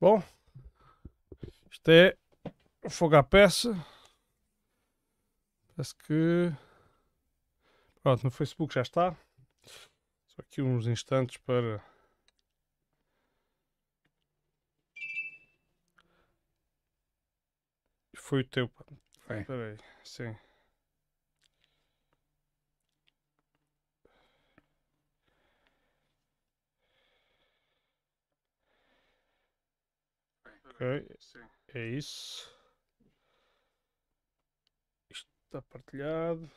Bom, isto é fogo à peça. Parece que. Pronto, no Facebook já está. Só aqui uns instantes para. Foi o teu. Espera aí, sim. Ok. Sim. É isso. Isto está partilhado.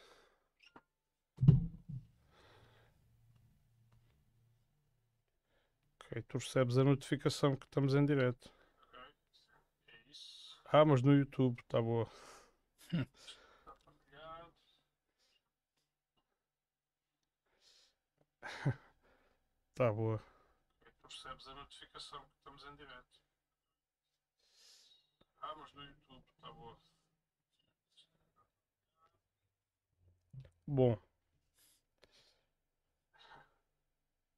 Ok, tu recebes a notificação que estamos em direto. Ok. É isso. Ah, mas no YouTube, está boa. Está partilhado. Está boa. Tu recebes a notificação que estamos em direto. Vamos ah, no YouTube, tá bom. Bom.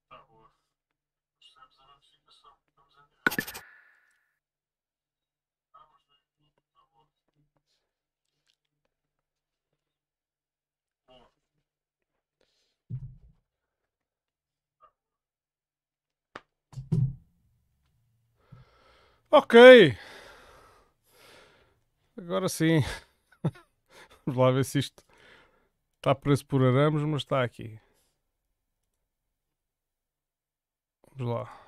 Tá bom. Recebes a notificação estamos em direto. Ah, Vamos no YouTube, tá bom. Bom. Tá ok. Agora sim. Vamos lá ver se isto está preso por arames, mas está aqui. Vamos lá.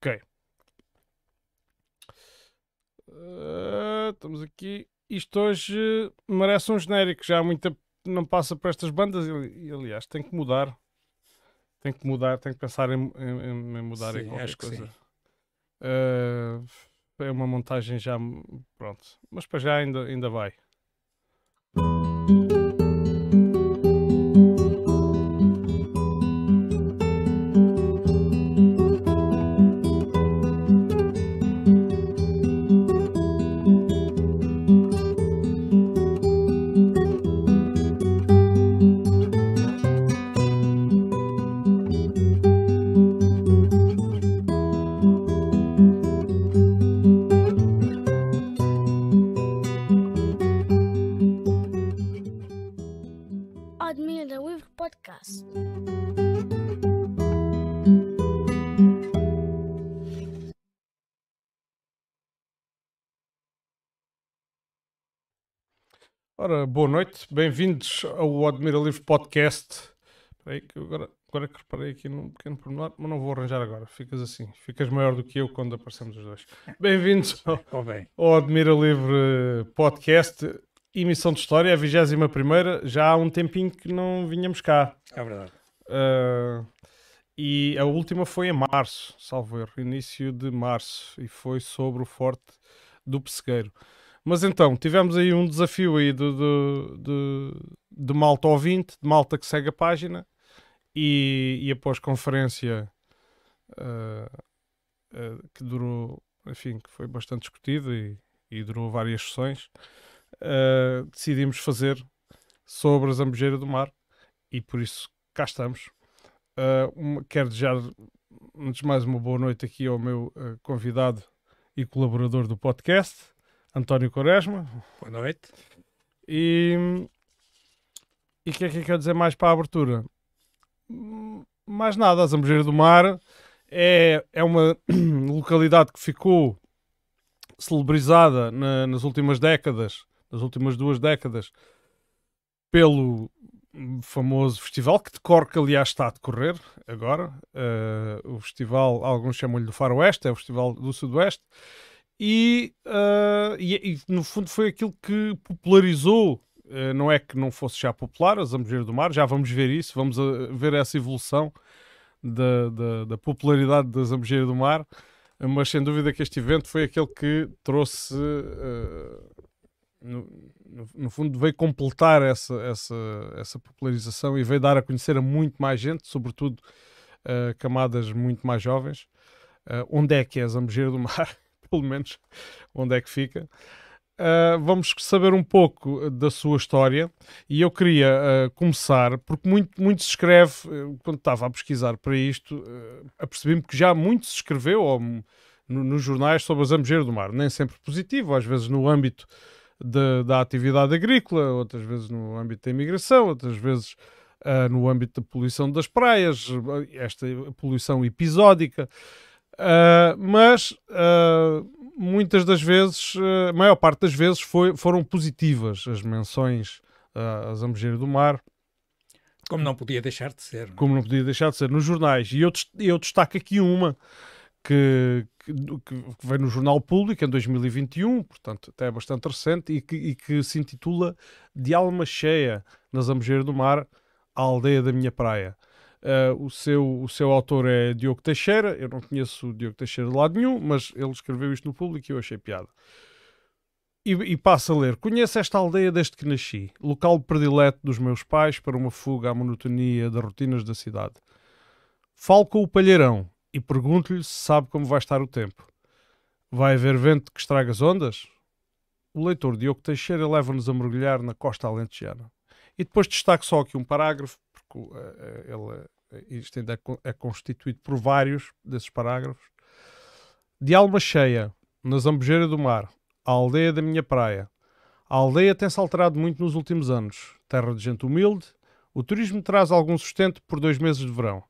Ok. Uh, estamos aqui. Isto hoje eh, merece um genérico. Já muita não passa para estas bandas. E, aliás, tem que mudar. Tem que mudar, tem que pensar em, em, em mudar sim, em qualquer coisa. Uh, é uma montagem já. Pronto. Mas para já ainda, ainda vai. Ora, boa noite, bem-vindos ao Admira Livre Podcast. Espera que agora, agora que reparei aqui num pequeno pormenor, mas não vou arranjar agora. Ficas assim, ficas maior do que eu quando aparecemos os dois. Bem-vindos ao, ao, Admira Livre Podcast, emissão de história, a 21 primeira. Já há um tempinho que não vinhamos cá. É verdade. Uh, e a última foi em março, salvo erro, início de março, e foi sobre o Forte do Pessegueiro. Mas então, tivemos aí um desafio aí de, de, de, de malta ouvinte, de malta que segue a página, e, e após conferência uh, eh, uh, eh, que durou, enfim, que foi bastante discutida e, e, durou várias sessões, uh, decidimos fazer sobre a Zambujeira do Mar, e por isso cá estamos. Uma, quero desejar, antes de mais, uma boa noite aqui ao meu convidado e colaborador do podcast. António Quaresma. Boa noite. E o que é que eu quero dizer mais para a abertura? Mais nada, a Zambujeira do Mar é, é uma localidade que ficou celebrizada na, nas últimas décadas, nas últimas duas décadas, pelo famoso festival que decorre, que aliás está a decorrer agora. Uh, o festival, alguns chamam-lhe do Faroeste, é o festival do Sudoeste. E, uh, e, e, no fundo foi aquilo que popularizou. Uh, não é que não fosse já popular, as Amorgias do Mar, já vamos ver isso, vamos ah, ver essa evolução da, da, da popularidade das Amorgias do Mar, mas sem dúvida que este evento foi aquele que trouxe, uh, no, no, fundo, veio completar essa, essa, essa popularização e veio dar a conhecer a muito mais gente, sobretudo camadas muito mais jovens. onde é que é a Zambujeira do Mar? pelo menos onde é que fica. Uh, vamos saber um pouco ah, da sua história e eu queria uh, começar, porque muito, muito se escreve, quando estava a pesquisar para isto, uh, apercebi-me que já muito se escreveu ou, no, nos jornais sobre as Zambujeira do Mar, nem sempre positivo, às vezes no âmbito de, da atividade agrícola, outras vezes no âmbito da imigração, outras vezes uh, no âmbito da poluição das praias, esta poluição episódica. Ah, mas uh, muitas das vezes, ah, a maior parte das vezes, foi, foram positivas as menções uh, à do Mar. Como não podia deixar de ser. É? Como não podia deixar de ser, nos jornais. E eu, eu destaco aqui uma que, que, que veio no Jornal Público em 2021, portanto até é bastante recente, e que, e que se intitula De Alma Cheia na Zambujeira do Mar, a aldeia da minha praia. Uh, o, seu, o seu autor é Diogo Teixeira. Eu não conheço o Diogo Teixeira de lado nenhum, mas ele escreveu isto no público e eu achei piada. E, e passa a ler: Conheço esta aldeia desde que nasci, local predileto dos meus pais para uma fuga à monotonia das rotinas da cidade. Falo com o palheirão e pergunto-lhe se sabe como vai estar o tempo. Vai haver vento que estraga as ondas? O leitor Diogo Teixeira leva-nos a mergulhar na costa alentejana. E depois destaco só aqui um parágrafo porque ela, isto ainda é, é constituído por vários desses parágrafos. De alma cheia, na zambujeira do mar, a aldeia da minha praia. A aldeia tem-se alterado muito nos últimos anos. Terra de gente humilde, o turismo traz algum sustento por dois meses de verão.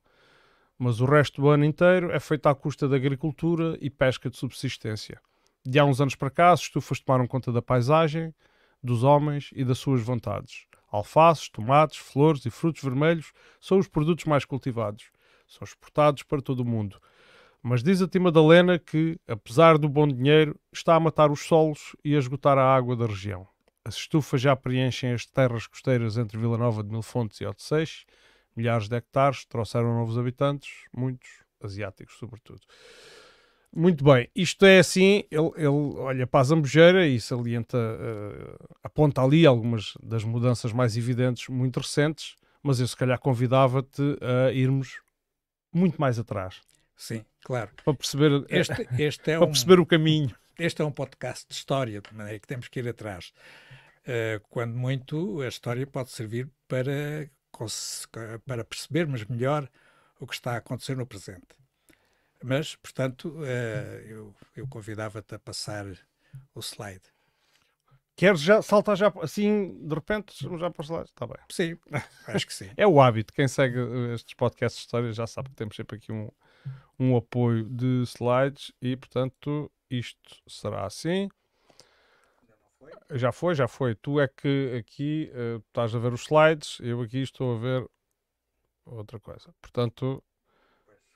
Mas o resto do ano inteiro é feito à custa da agricultura e pesca de subsistência. De há uns anos para cá, as estufas tomaram conta da paisagem, dos homens e das suas vontades. Alfaces, tomates, flores e frutos vermelhos são os produtos mais cultivados. São exportados para todo o mundo. Mas diz a ti Madalena que, apesar do bom dinheiro, está a matar os solos e a esgotar a água da região. As estufas já preenchem as terras costeiras entre Vila Nova de Milfontes e Odeceix. Milhares de hectares trouxeram novos habitantes, muitos asiáticos, sobretudo. Muito bem, isto é assim, ele, ele olha para a Zambujeira e salienta, uh, aponta ali algumas das mudanças mais evidentes, muito recentes, mas eu se calhar convidava-te a irmos muito mais atrás. Sim, claro. Para perceber, é, este, este é para um, perceber o caminho. Este é um podcast de história, de maneira que temos que ir atrás. Uh, quando muito, a história pode servir para, para percebermos melhor o que está a acontecer no presente. Mas, portanto, uh, eu, eu convidava-te a passar o slide. Queres já saltar já assim, de repente, já para os lados? Está bem. Sim, acho que sim. é o hábito. Quem segue eh, estes podcasts de história já sabe que temos sempre aqui um, um apoio de slides e, portanto, isto será assim. Já foi, já foi. Tu é que aqui uh, estás a ver os slides, eu aqui estou a ver outra coisa. Portanto,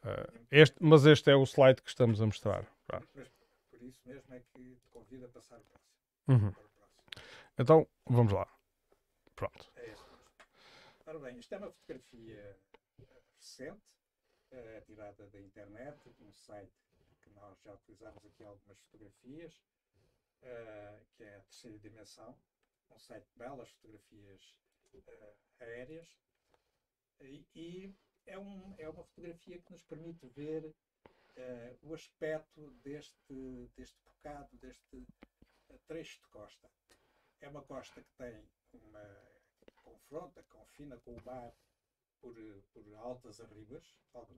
ah, este, mas este é o slide que estamos a mostrar. Pronto. Por isso mesmo é que te convido a passar o próximo. Uhum. Então, vamos lá. Pronto. É Ora bem, isto é uma fotografia eh, recente, uh, tirada da internet, de um site que nós já utilizámos aqui algumas fotografias, uh, que é a terceira dimensão, um site de belas fotografias uh, aéreas. E, e é, um, é uma fotografia que nos permite ver uh, o aspecto deste, deste bocado, deste eh, trecho de costa. É uma costa que tem uma confronta, confina com o mar por, por altas arribas,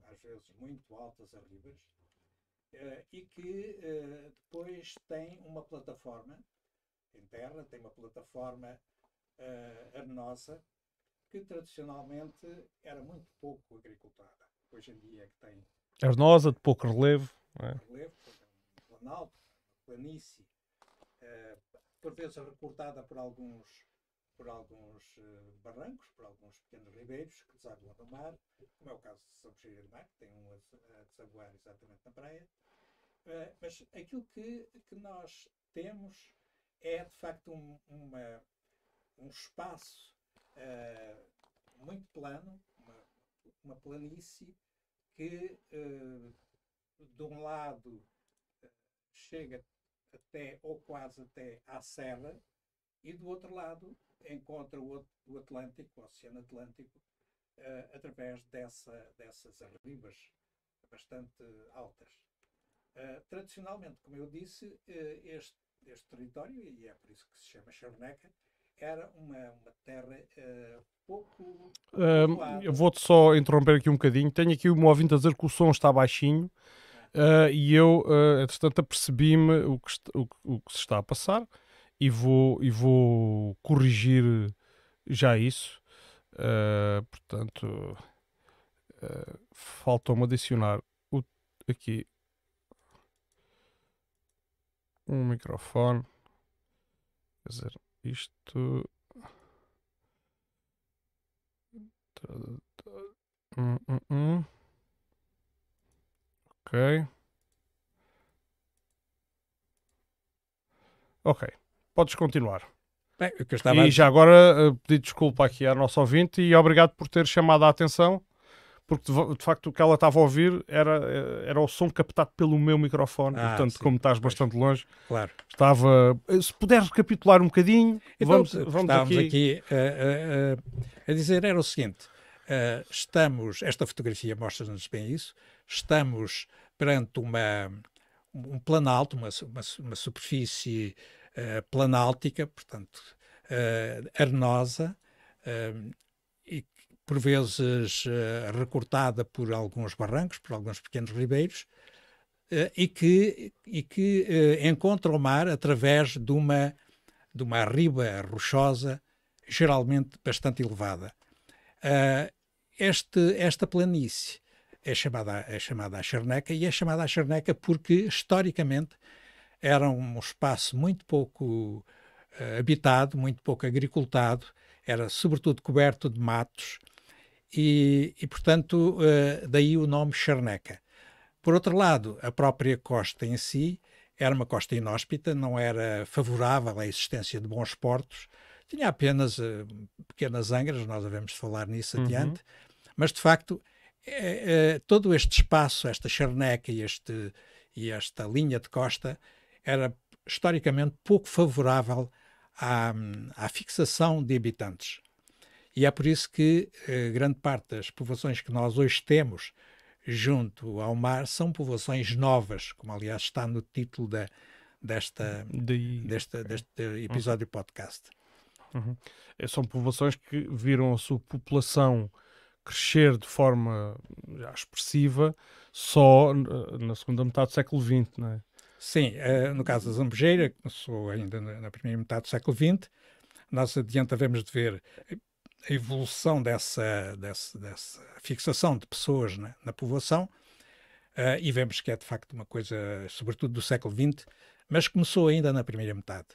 às vezes muito altas arribas, uh, e que uh, depois tem uma plataforma em terra, tem uma plataforma arenosa que tradicionalmente era muito pouco agricultada. Hoje em dia é que tem... Arnosa, é de pouco relevo. É. Relevo, é planalto, planície, uh, por vezes recortada por alguns por alguns eh, barrancos, por alguns pequenos ribeiros que desaguam no mar, como é o caso de São Virgílio do Mar, que tem um a desaguar exatamente na praia. Uh, mas aquilo que, que nós temos é, de facto, um, uma, um espaço uh, muito plano, uma, uma planície que, uh, de um lado, é, chega até ou quase até à Serra e do outro lado encontra o, o Atlântico, o Oceano Atlântico, uh, através dessa, dessas arribas bastante altas. Uh, tradicionalmente, como eu disse, uh, este, este território, e é por isso que se chama Charneca, era uma, uma terra uh, pouco. Uh, eu vou-te só interromper aqui um bocadinho. Tenho aqui o meu ouvinte a dizer que o som está baixinho. Uh, e eu, uh, entretanto, apercebi-me o, o, o que, se está a passar e vou, e vou corrigir já isso. Uh, portanto, uh, faltou-me adicionar o, aqui um microfone. Quer dizer, isto. Ok. Ok. Podes continuar. Bem, e já agora eh, pedir pedi desculpa aqui à nossa ouvinte e obrigado por ter chamado a atenção porque de, de facto o que ela estava a ouvir era, eh, era o som captado pelo meu microfone, ah, portanto, sim, como estás bastante longe, claro. estava. Eh, se puderes recapitular um bocadinho, então, vamos, vamos aqui, aqui eh, a dizer era o seguinte: estamos, esta fotografia mostra-nos bem isso, estamos perante uma, um planalto, uma, uma, uma superfície planáltica, portanto, arenosa por vezes uh, recortada por alguns barrancos, por alguns pequenos ribeiros, uh, e que, e que uh, encontra o mar através de uma, de uma riba rochosa, geralmente bastante elevada. este, esta planície é chamada, é chamada a Charneca, e é chamada a Charneca porque, historicamente, era um espaço muito pouco habitado, muito pouco agricultado, era sobretudo coberto de matos, e, e portanto, uh, daí o nome Charneca. Por outro lado, a própria costa em si era uma costa inóspita, não era favorável à existência de bons portos, tinha apenas uh, pequenas angras, nós devemos falar nisso uhum. adiante, mas de facto é, é, todo este espaço, esta charneca e, este, e esta linha de costa era historicamente pouco favorável à, à fixação de habitantes. E é por isso que eh, grande parte das povoações que nós hoje temos junto ao mar são povoações novas, como aliás está no título da, desta, de... desta, deste uhum. episódio uhum. podcast. Uhum. Eh, são povoações que viram a sua população crescer de forma já expressiva só eh, na segunda metade do século XX, não é? Sim, eh, no caso da Zambujeira, que começou ainda na primeira metade do século XX, nós adianta vemos de ver a evolução dessa, dessa, dessa fixação de pessoas né, na povoação, uh, e vemos que é de facto uma coisa, sobretudo do século XX, mas começou ainda na primeira metade.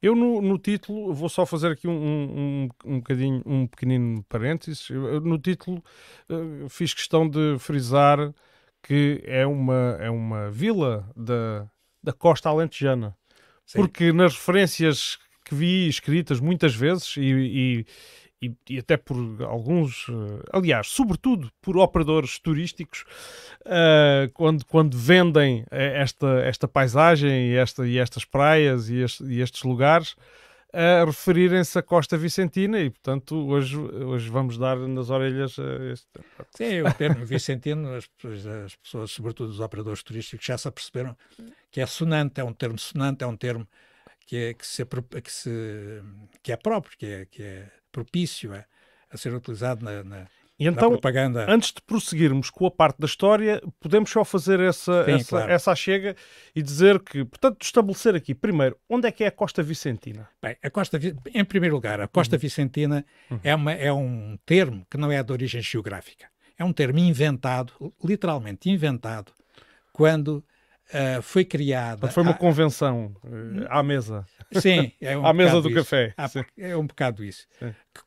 Eu no, no título, vou só fazer aqui um, um, um, um bocadinho, um pequenino parênteses, Eu, no título uh, fiz questão de frisar que é uma, é uma vila da, da costa alentejana, Sim. porque nas referências que vi escritas muitas vezes e, e, e, e, até por alguns, eh, aliás, sobretudo por operadores turísticos, uh, quando, quando vendem eh, esta, esta paisagem e, esta, e estas praias e, este, e estes lugares, a referirem-se à Costa Vicentina e, portanto, hoje, hoje vamos dar nas orelhas a este. Sim, o termo Vicentino, as, as, pessoas, sobretudo os operadores turísticos, já se aperceberam que é sonante, é um termo sonante, é um termo que é que se, que se que é próprio, que é, que é propício a, é, a ser utilizado na, na e então, propaganda. antes de prosseguirmos com a parte da história, podemos só fazer essa, Sim, essa, claro. essa chega e dizer que, portanto, estabelecer aqui, primeiro, onde é que é a Costa Vicentina? Bem, a Costa, em primeiro lugar, a Costa uhum. Vicentina uhum. É, uma, é um termo que não é de origem geográfica. É um termo inventado, literalmente inventado, quando uh, foi criada. Mas foi uma convenção uh, à mesa. Sim, é um à mesa do isso. café. Ah, é um bocado isso.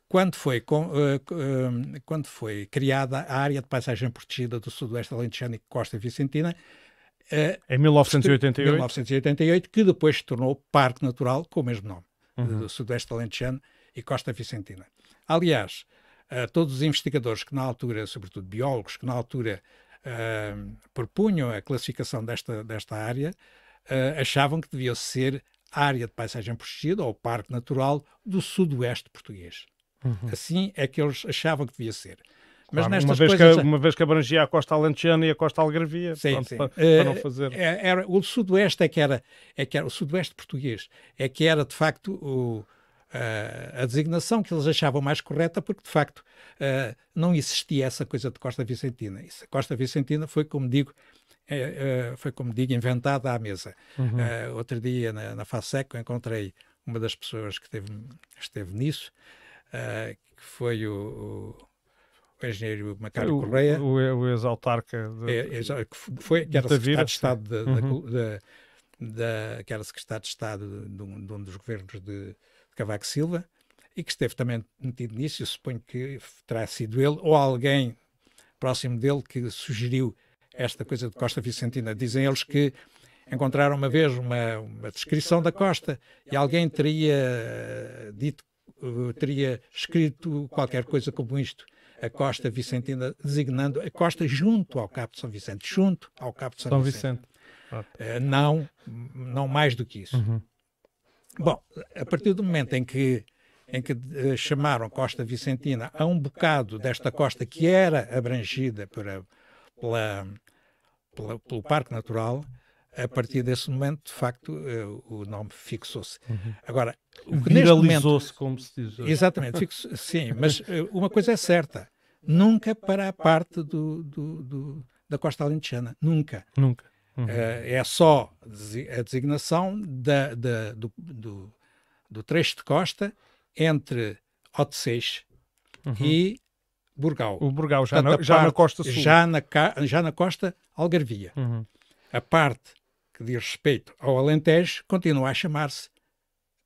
Quando foi, com, uh, quando foi criada a área de paisagem protegida do Sudoeste Alentejano e Costa Vicentina, em 1988? 1988, que depois se tornou Parque Natural com o mesmo nome, uhum. do Sudoeste Alentejano e Costa Vicentina. Aliás, todos os investigadores que na altura, sobretudo biólogos, que na altura uh, propunham a classificação desta, desta área uh, achavam que devia ser a área de paisagem protegida ou parque natural do sudoeste português. Uhum. Assim é que eles achavam que devia ser. Mas claro, uma, vez coisas... que, uma vez que abrangia a costa alentejana e a costa algarvia, sim, pronto, sim. Para, para, não eh, fazer... É, era, o sudoeste é que, era, é que era, o sudoeste português, é que era de facto o uh, a designação que eles achavam mais correta, porque de facto uh, não existia essa coisa de Costa Vicentina. Isso, Costa Vicentina foi, como digo, eh, foi como digo, inventada à mesa. Uhum. outro dia na, na encontrei uma das pessoas que esteve, esteve nisso, que foi o, o o engenheiro Macário Correia. O, o ex-autarca de, é, ex que, foi, uhum. que era secretário de Estado de, uhum. que era secretário de Estado de um, de um dos governos de, Cavaco Silva, e que esteve também metido nisso, eu suponho que terá sido ele ou alguém próximo dele que sugeriu esta coisa de Costa Vicentina. Dizem eles que encontraram uma vez uma, uma descrição da costa e alguém teria eh, dito, eh, teria escrito qualquer coisa como isto. A Costa Vicentina, designando a costa junto ao Cabo de São Vicente, junto ao Cabo de São, São Vicente. Vicente. Eh, não, não mais do que isso. Uhum. Bom, a partir do momento em que em que uh, chamaram Costa Vicentina a um bocado desta costa que era abrangida pela, pela, pela, pelo Parque Natural, a partir desse momento, de facto, uh, o nome fixou-se. Agora, Uhum. Agora, fixou se como se diz. Exatamente, fixo, sim, mas uh, uma coisa é certa: nunca para a parte do, do, do, da costa alentejana, nunca. Nunca. Uhum. é, é só a designação da, da, do, do, do, trecho de costa entre Otseix uhum. e Burgau, O Burgau, já, Portanto, na, já parte, na costa sul. Já na, já na costa Algarvia. Uhum. A parte que diz respeito ao Alentejo continua a chamar-se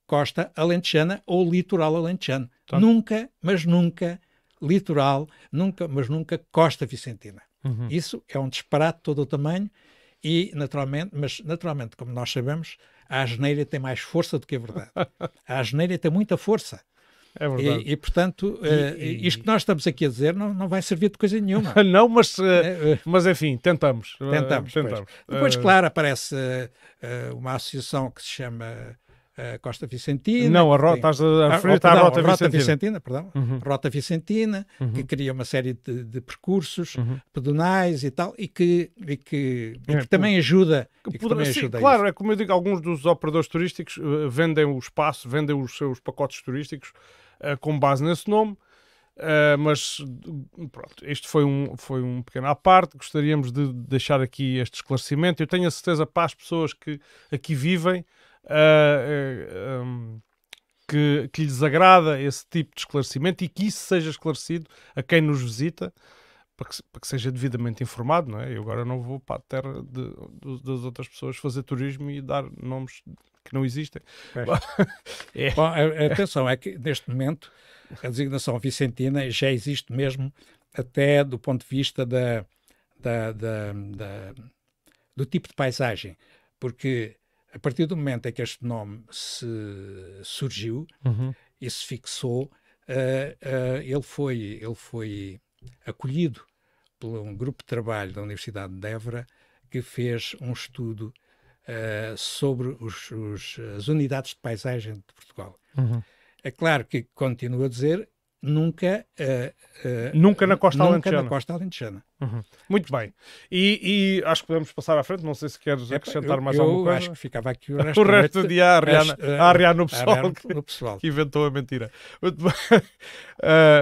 costa alentejana ou litoral alentejano. Tá. Nunca, mas nunca litoral, nunca, mas nunca costa vicentina. Uhum. Isso é um disparate todo o tamanho e, naturalmente, mas naturalmente, como nós sabemos, a asneira tem mais força do que a verdade. A asneira tem muita força. É verdade. E, e portanto, eh, e, e... isto que nós estamos aqui a dizer não, não vai servir de coisa nenhuma. não, mas, eh, né, eh. mas enfim, tentamos. Tentamos. tentamos. Depois, uh... claro, aparece uma associação que se chama a eh, Costa Vicentina. Não, a rota, estás a ah, referir oh, a, a, rota, Vicentina. Vicentina perdão, uhum. Rota Vicentina, uhum. que cria uma série de, de percursos uhum. pedonais e tal, e que, e que, é, e que também ajuda. Que poder, também sim, claro, é como eu digo, alguns dos operadores turísticos uh, vendem o espaço, vendem os seus pacotes turísticos uh, com base nesse nome. Uh, mas pronto, este foi um, foi um pequeno à parte. Gostaríamos de deixar aqui este esclarecimento. Eu tenho a certeza para as pessoas que aqui vivem, uh, um, que, que lhes agrada esse tipo de esclarecimento e que isso seja esclarecido a quem nos visita. Para que, para que, seja devidamente informado, não é? Eu agora não vou para a terra de, de, das outras pessoas fazer turismo e dar nomes que não existem. É. Bom, atenção, é que neste momento a designação vicentina já existe mesmo até do ponto de vista da, da, da, da do tipo de paisagem, porque a partir do momento em que este nome se surgiu uhum. e se fixou, uh, uh, ele, foi, ele foi acolhido por um grupo de trabalho da Universidade de Évora que fez um estudo uh, sobre os, os, as unidades de paisagem de Portugal. Uhum. É claro que, continuo a dizer, nunca uh, uh, nunca na costa nunca alentejana, na costa alentejana. Uhum. muito bem e, e, acho que podemos passar à frente não sei se queres acrescentar eu, mais eu alguma coisa acho que ficava aqui o resto, o resto do dia a arrear eh, no pessoal, no pessoal. Que, inventou a mentira muito bem,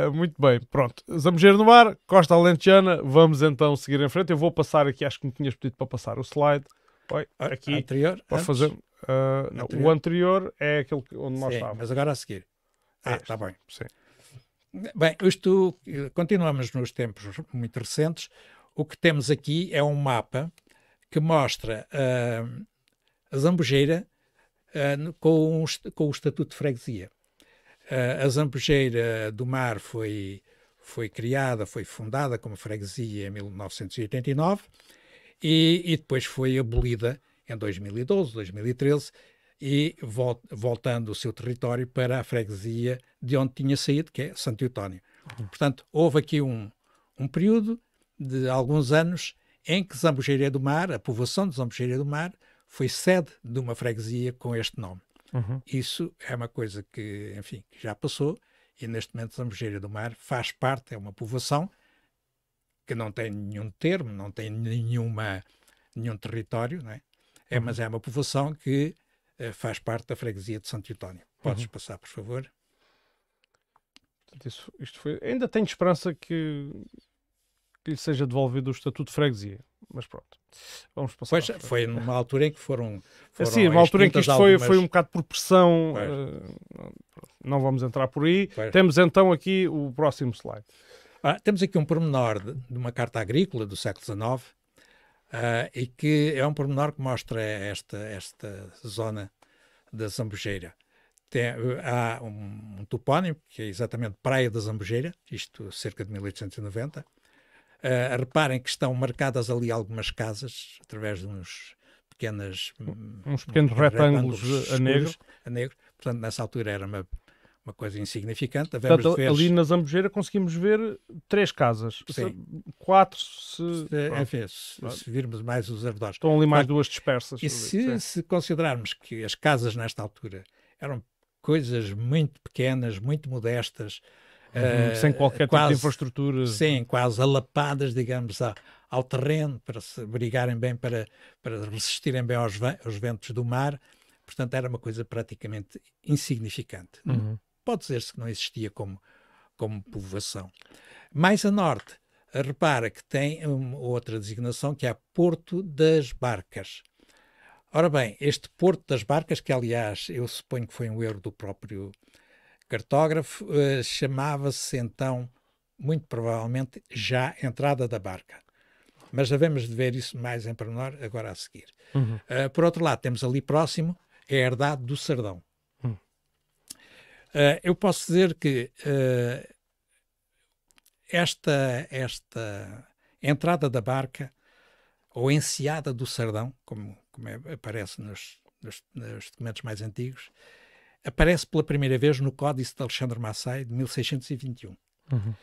uh, muito bem. pronto Zambujeiro no ar, costa alentejana vamos então seguir em frente eu vou passar aqui, acho que me tinhas pedido para passar o slide Oi, aqui, anterior, fazer não, anterior. o anterior é aquele onde nós Sim, estávamos mas agora a seguir ah, é tá está bem, sim. Bem, isto continuamos nos tempos muito recentes. O que temos aqui é um mapa que mostra uh, a Zambujeira uh, com, um, com, o Estatuto de Freguesia. Uh, a Zambujeira do Mar foi, foi criada, foi fundada como freguesia em 1989 e, e depois foi abolida em 2012, 2013 e voltando o seu território para a freguesia de onde tinha saído, que é Santo Eutónio. Portanto, houve aqui um, um período de alguns anos em que Zambujeira do Mar, a povoação de Zambujeira do Mar, foi sede de uma freguesia com este nome. Uhum. Isso é uma coisa que, enfim, já passou e neste momento Zambujeira do Mar faz parte, é uma povoação que não tem nenhum termo, não tem nenhuma, nenhum território, não é? É, uhum. mas é uma povoação que eh, faz parte da freguesia de Santo Eutónio. Podes uhum. passar, por favor. Isso, isto foi... Ainda tenho esperança que, que lhe seja devolvido o estatuto de freguesia. Mas pronto, vamos passar. Pois, foi numa altura em que foram. É, foram Sim, numa altura em que isto algumas... foi, foi um bocado por pressão. Uh, não vamos entrar por aí. Pois. Temos então aqui o próximo slide. Ah, temos aqui um pormenor de, de uma carta agrícola do século XIX Uh, e que é um pormenor que mostra esta, esta zona da Zambujeira. Tem, ah, há um, um, topónimo, que é exatamente Praia da Zambujeira, isto cerca de 1890. Uh, ah, reparem que estão marcadas ali algumas casas, através de uns pequenas... Hum, uns pequenos retângulos, retângulos a negro. a negro. Portanto, nessa altura era uma uma coisa insignificante. Portanto, ver... ali na Zambujeira conseguimos ver três casas. Sim. Quatro, se... Se, enfim, se, se, virmos mais os arredores. Estão ali mais duas dispersas. E se, se considerarmos que as casas, nesta altura, eram coisas muito pequenas, muito modestas, Uhum, eh, sem qualquer quase, tipo de infraestrutura. Sim, quase alapadas, digamos, ao, ao terreno, para se abrigarem bem, para, para resistirem bem aos, aos ventos do mar. Portanto, era uma coisa praticamente insignificante. Uhum. Pode dizer-se que não existia como, como povoação. Mais a norte, repara que tem outra designação que é Porto das Barcas. Ora bem, este Porto das Barcas, que aliás eu suponho que foi um erro do próprio cartógrafo, eh, chamava-se então, muito provavelmente, já Entrada da Barca. Mas devemos de ver isso mais em pormenor agora a seguir. Uhum. Uh, por outro lado, temos ali próximo é a herdade do Sardão. Uh, eu posso dizer que uh, esta, esta entrada da barca, ou enseada do Sardão, como, como é, aparece nos, nos, nos, documentos mais antigos, aparece pela primeira vez no Códice de Alexandre Massai de 1621. Uhum.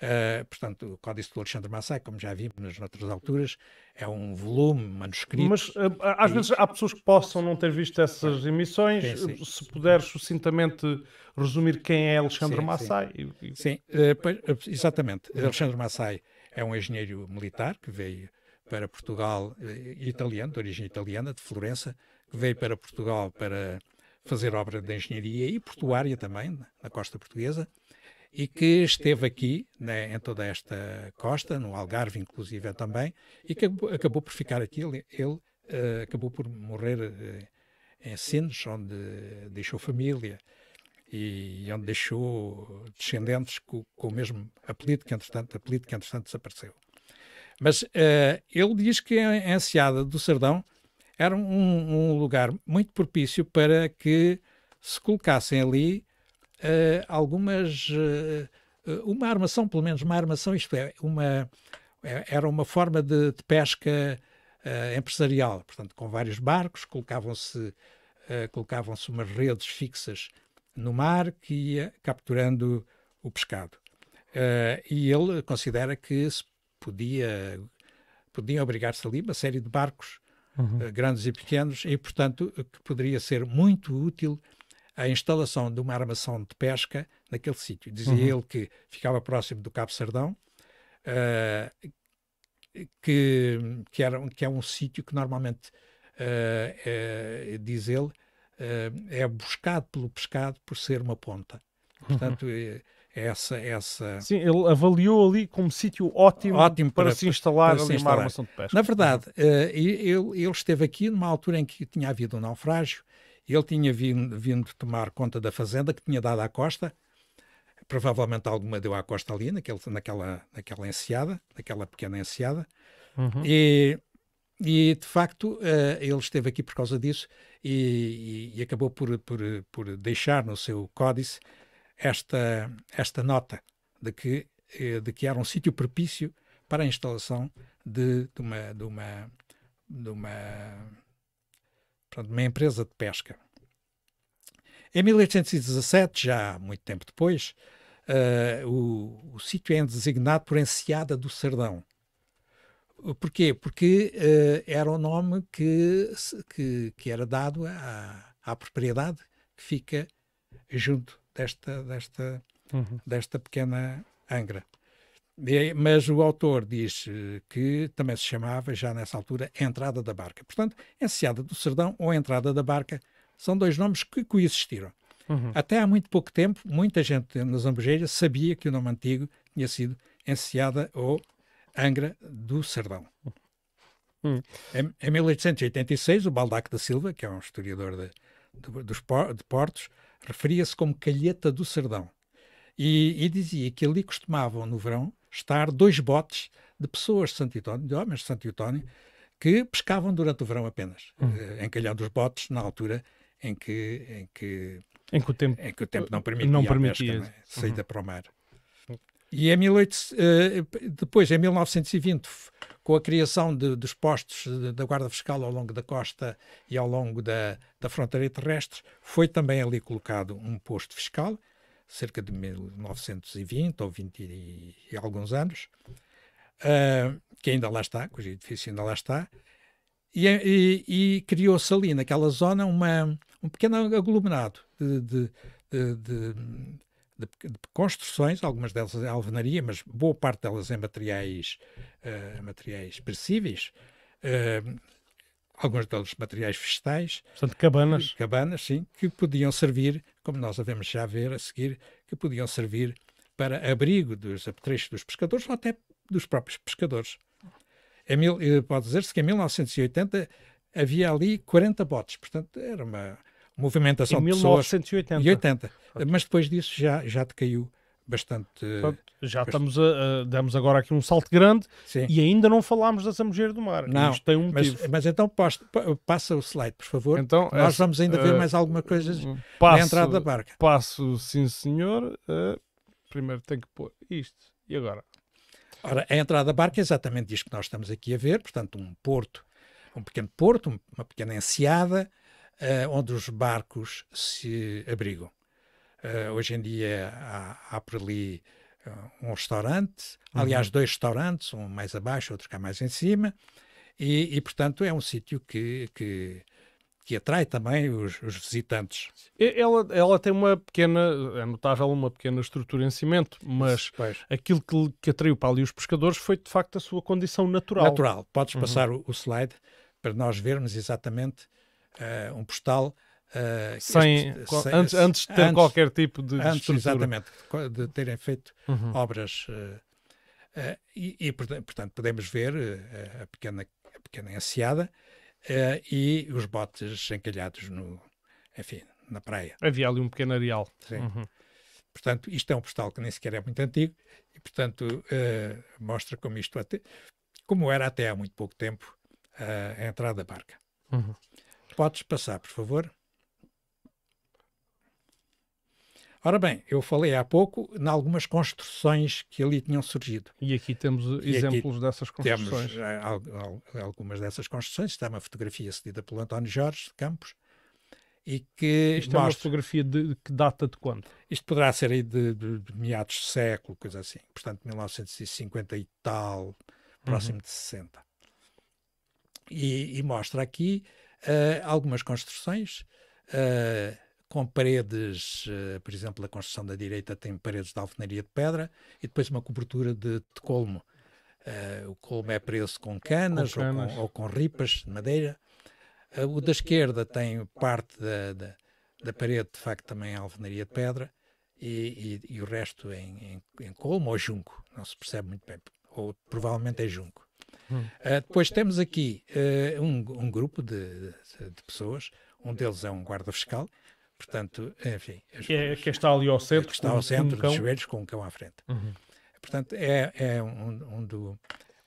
Uh, portanto, o Códice do Alexandre Massai, como já vimos noutras alturas, é um volume manuscrito. Mas uh, às e... vezes há pessoas que possam não ter visto essas emissões. Sim, sim. Se puderes sucintamente resumir quem é Alexandre sim, Massai. Sim, sim. Uh, eh, pois, exatamente. Alexandre Massai é um engenheiro militar que veio para Portugal, italiano, de origem italiana, de Florença, que veio para Portugal para fazer obra de engenharia e portuária também, na costa portuguesa e que esteve aqui, né, em toda esta costa, no Algarve inclusive também, e que acabou por ficar aqui. Ele, ele uh, acabou por morrer uh, em Sines, onde deixou família e onde deixou descendentes com, com o mesmo apelido que, entretanto, apelido que entretanto desapareceu. Mas uh, ele diz que a Enseada do Sardão era um, um lugar muito propício para que se colocassem ali eh, algumas. Eh, eh, uma armação, pelo menos uma armação, isto é, uma, é, era uma forma de, de pesca empresarial, portanto, com vários barcos, colocavam-se colocavam-se umas redes fixas no mar que ia capturando o pescado. Uh, e ele considera que se podia, podiam abrigar-se ali uma série de barcos, uhum. uh, grandes e pequenos, e, portanto, que poderia ser muito útil a instalação de uma armação de pesca naquele sítio. Dizia uhum. ele que ficava próximo do Cabo Sardão, uh, que, que, era, que é um sítio que normalmente, uh, é, diz ele, uh, é buscado pelo pescado por ser uma ponta. Uhum. Portanto, uhum. essa, essa... Sim, ele avaliou ali como sítio ótimo, ótimo para, para se instalar para ali instalar. uma armação de pesca. Na verdade, uhum. ele, ele esteve aqui numa altura em que tinha havido um naufrágio ele tinha vindo, vindo tomar conta da fazenda que tinha dado à Costa, provavelmente alguma deu à Costa ali, naquele, naquela, naquela enseada, naquela pequena enseada, uhum. e, e de facto uh, ele esteve aqui por causa disso e, e, e acabou por, por, por deixar no seu códice esta, esta nota de que, eh, de que era um sítio propício para a instalação de, de uma, de uma, de uma portanto, uma empresa de pesca. Em 1817, já muito tempo depois, uh, o, o sítio é designado por Enseada do Sardão. Porquê? Porque uh, era o nome que, que, que era dado à, à, propriedade que fica junto desta, desta, uhum. desta pequena Angra. É, mas o autor diz eh, que também se chamava, já nessa altura, Entrada da Barca. Portanto, Enseada do Serdão ou Entrada da Barca são dois nomes que coexistiram. Uhum. Até há muito pouco tempo, muita gente na Zambujeira sabia que o nome antigo tinha sido Enseada ou Angra do Serdão. Hum. Em, em, 1886, o Baldac da Silva, que é um historiador de, de, dos por, de portos, referia-se como Calheta do Serdão. E, e, dizia que ali costumavam, no verão, estar dois botes de pessoas de Santo António, de homens de Santo António, que pescavam durante o verão apenas, hum. Eh, encalhando os botes na altura em que, em que, em que, o, tempo, em que o tempo não eh, permitia, não permitia. Pesca, é? saída uhum. para o mar. E em 18, eh, depois, em 1920, com a criação de, dos postos da Guarda Fiscal ao longo da costa e ao longo da, da fronteira terrestre, foi também ali colocado um posto fiscal, cerca de 1920 ou 20 e, e alguns anos, uh, que ainda lá está, cujo edifício ainda lá está, e, e, e criou-se ali, naquela zona, uma, um pequeno aglomerado de, de, de, de, construções, algumas delas em alvenaria, mas boa parte delas em materiais, uh, materiais perecíveis, uh, alguns deles materiais vegetais. Portanto, cabanas. Cabanas, sim, que podiam servir, como nós devemos já ver a seguir, que podiam servir para abrigo dos apetrechos dos pescadores ou até dos próprios pescadores. Mil, eh, pode dizer-se que em 1980 havia ali 40 botes, portanto era uma movimentação em de pessoas. Em 1980. Mas depois disso já, já decaiu bastante. Eh, Pronto, já bastante... estamos a, a, damos agora aqui um salto grande Sim. e ainda não falámos da Samujeira do Mar. Não, Isto tem um motivo. Mas, mas então posto, passa o slide, por favor. Então, Nós vamos ainda uh, ver eh, mais alguma coisa passo, na entrada da barca. Passo, sim senhor. Uh, primeiro tem que pôr isto. E agora? Ora, a entrada da barca é exatamente isto que nós estamos aqui a ver, portanto, um porto, um pequeno porto, uma pequena enseada, uh, onde os barcos se abrigam. Eh, hoje em dia há, há por ali eh, um restaurante, uhum. aliás, dois restaurantes, um mais abaixo, outro cá mais em cima, e, e portanto é um sítio que, que, que, atrai também os, os, visitantes. Ela, ela tem uma pequena, é notável uma pequena estrutura em cimento, mas pois. aquilo que, que atraiu para ali os pescadores foi de facto a sua condição natural. Natural. Podes uhum. passar o, o, slide para nós vermos exatamente uh, um postal ah, sem, este, antes, antes de ter antes, qualquer tipo de, antes, Exatamente, de terem feito uhum. obras. Uh, uh, e, e, portanto, podemos ver a, pequena, a pequena enseada e os botes encalhados no, enfim, na praia. Havia ali um pequeno areal. Sim. Uhum. Portanto, isto é um postal que nem sequer é muito antigo e, portanto, mostra como isto até, como era até há muito pouco tempo a entrada da barca. Uhum. Podes passar, por favor. Ora bem, eu falei há pouco em algumas construções que ali tinham surgido. E aqui temos e exemplos aqui dessas eh, construções. Temos algumas dessas construções. Está uma fotografia cedida pelo António Jorge de Campos. E que Isto mostra... é uma fotografia de, que data de quando? Isto poderá ser aí de, de, de meados de século, coisa assim. Portanto, 1950 e tal, uhum. próximo uhum. de 60. E, e mostra aqui uh, algumas construções. Uh, com paredes, eh, por exemplo, a construção da direita tem paredes de alvenaria de pedra e depois uma cobertura de, de colmo. Uh, o colmo é preso com canas, com canas. Ou, com, ou, com, ripas de madeira. Uh, o da esquerda tem parte da, da, da, parede, de facto, também alvenaria de pedra e, e, e o resto em, em, em, colmo ou junco, não se percebe muito bem, ou provavelmente é junco. Uh, depois temos aqui um, um, grupo de, de, de pessoas, um deles é um guarda fiscal, Portanto, enfim. As, é que está ali ao centro. Que está ao centro, um de joelhos, com um cão à frente. Uhum. Portanto, é, é um, um, do,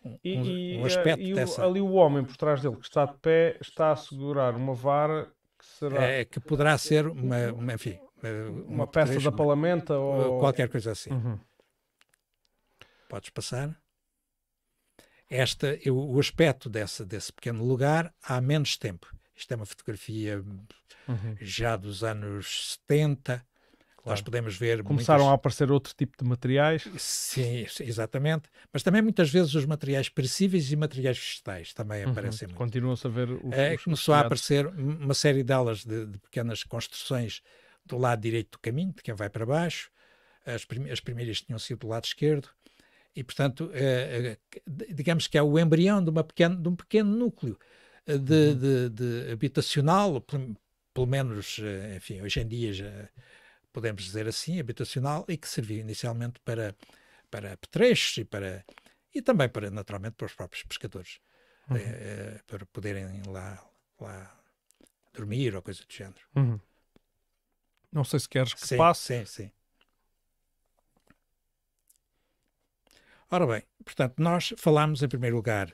um, e, um eh, aspecto e, e dessa... ali o homem por trás dele que está de pé está a segurar uma vara que será... É, que poderá ser uma, uma enfim... Uma, uma peça da palamenta ou... Qualquer coisa assim. Uhum. Podes passar. Esta, o, o aspecto dessa desse pequeno lugar há menos tempo isto é uma fotografia uhum. já dos anos 70. Claro. Nós podemos ver. Começaram muitas... a aparecer outro tipo de materiais. Sim, exatamente. Mas também muitas vezes os materiais perecíveis e materiais vegetais também uhum. aparecem muito. Continuam-se a ver. É, os, é, começou a aparecer uma série delas de, de, pequenas construções do lado direito do caminho, de quem vai para baixo. As, as primeiras tinham sido do lado esquerdo. E, portanto, eh, eh, digamos que é o embrião de, uma pequena, de um pequeno núcleo de, uhum. de, de habitacional, pelo, pelo menos, eh, enfim, hoje em dia já podemos dizer assim, habitacional, e que serviu inicialmente para, para petrechos e para e também para naturalmente para os próprios pescadores eh, uhum. eh, para poderem lá, lá dormir ou coisa do género. Uhum. Não sei se queres que sim, passe. Sim, sim. Ora bem, portanto, nós falámos em primeiro lugar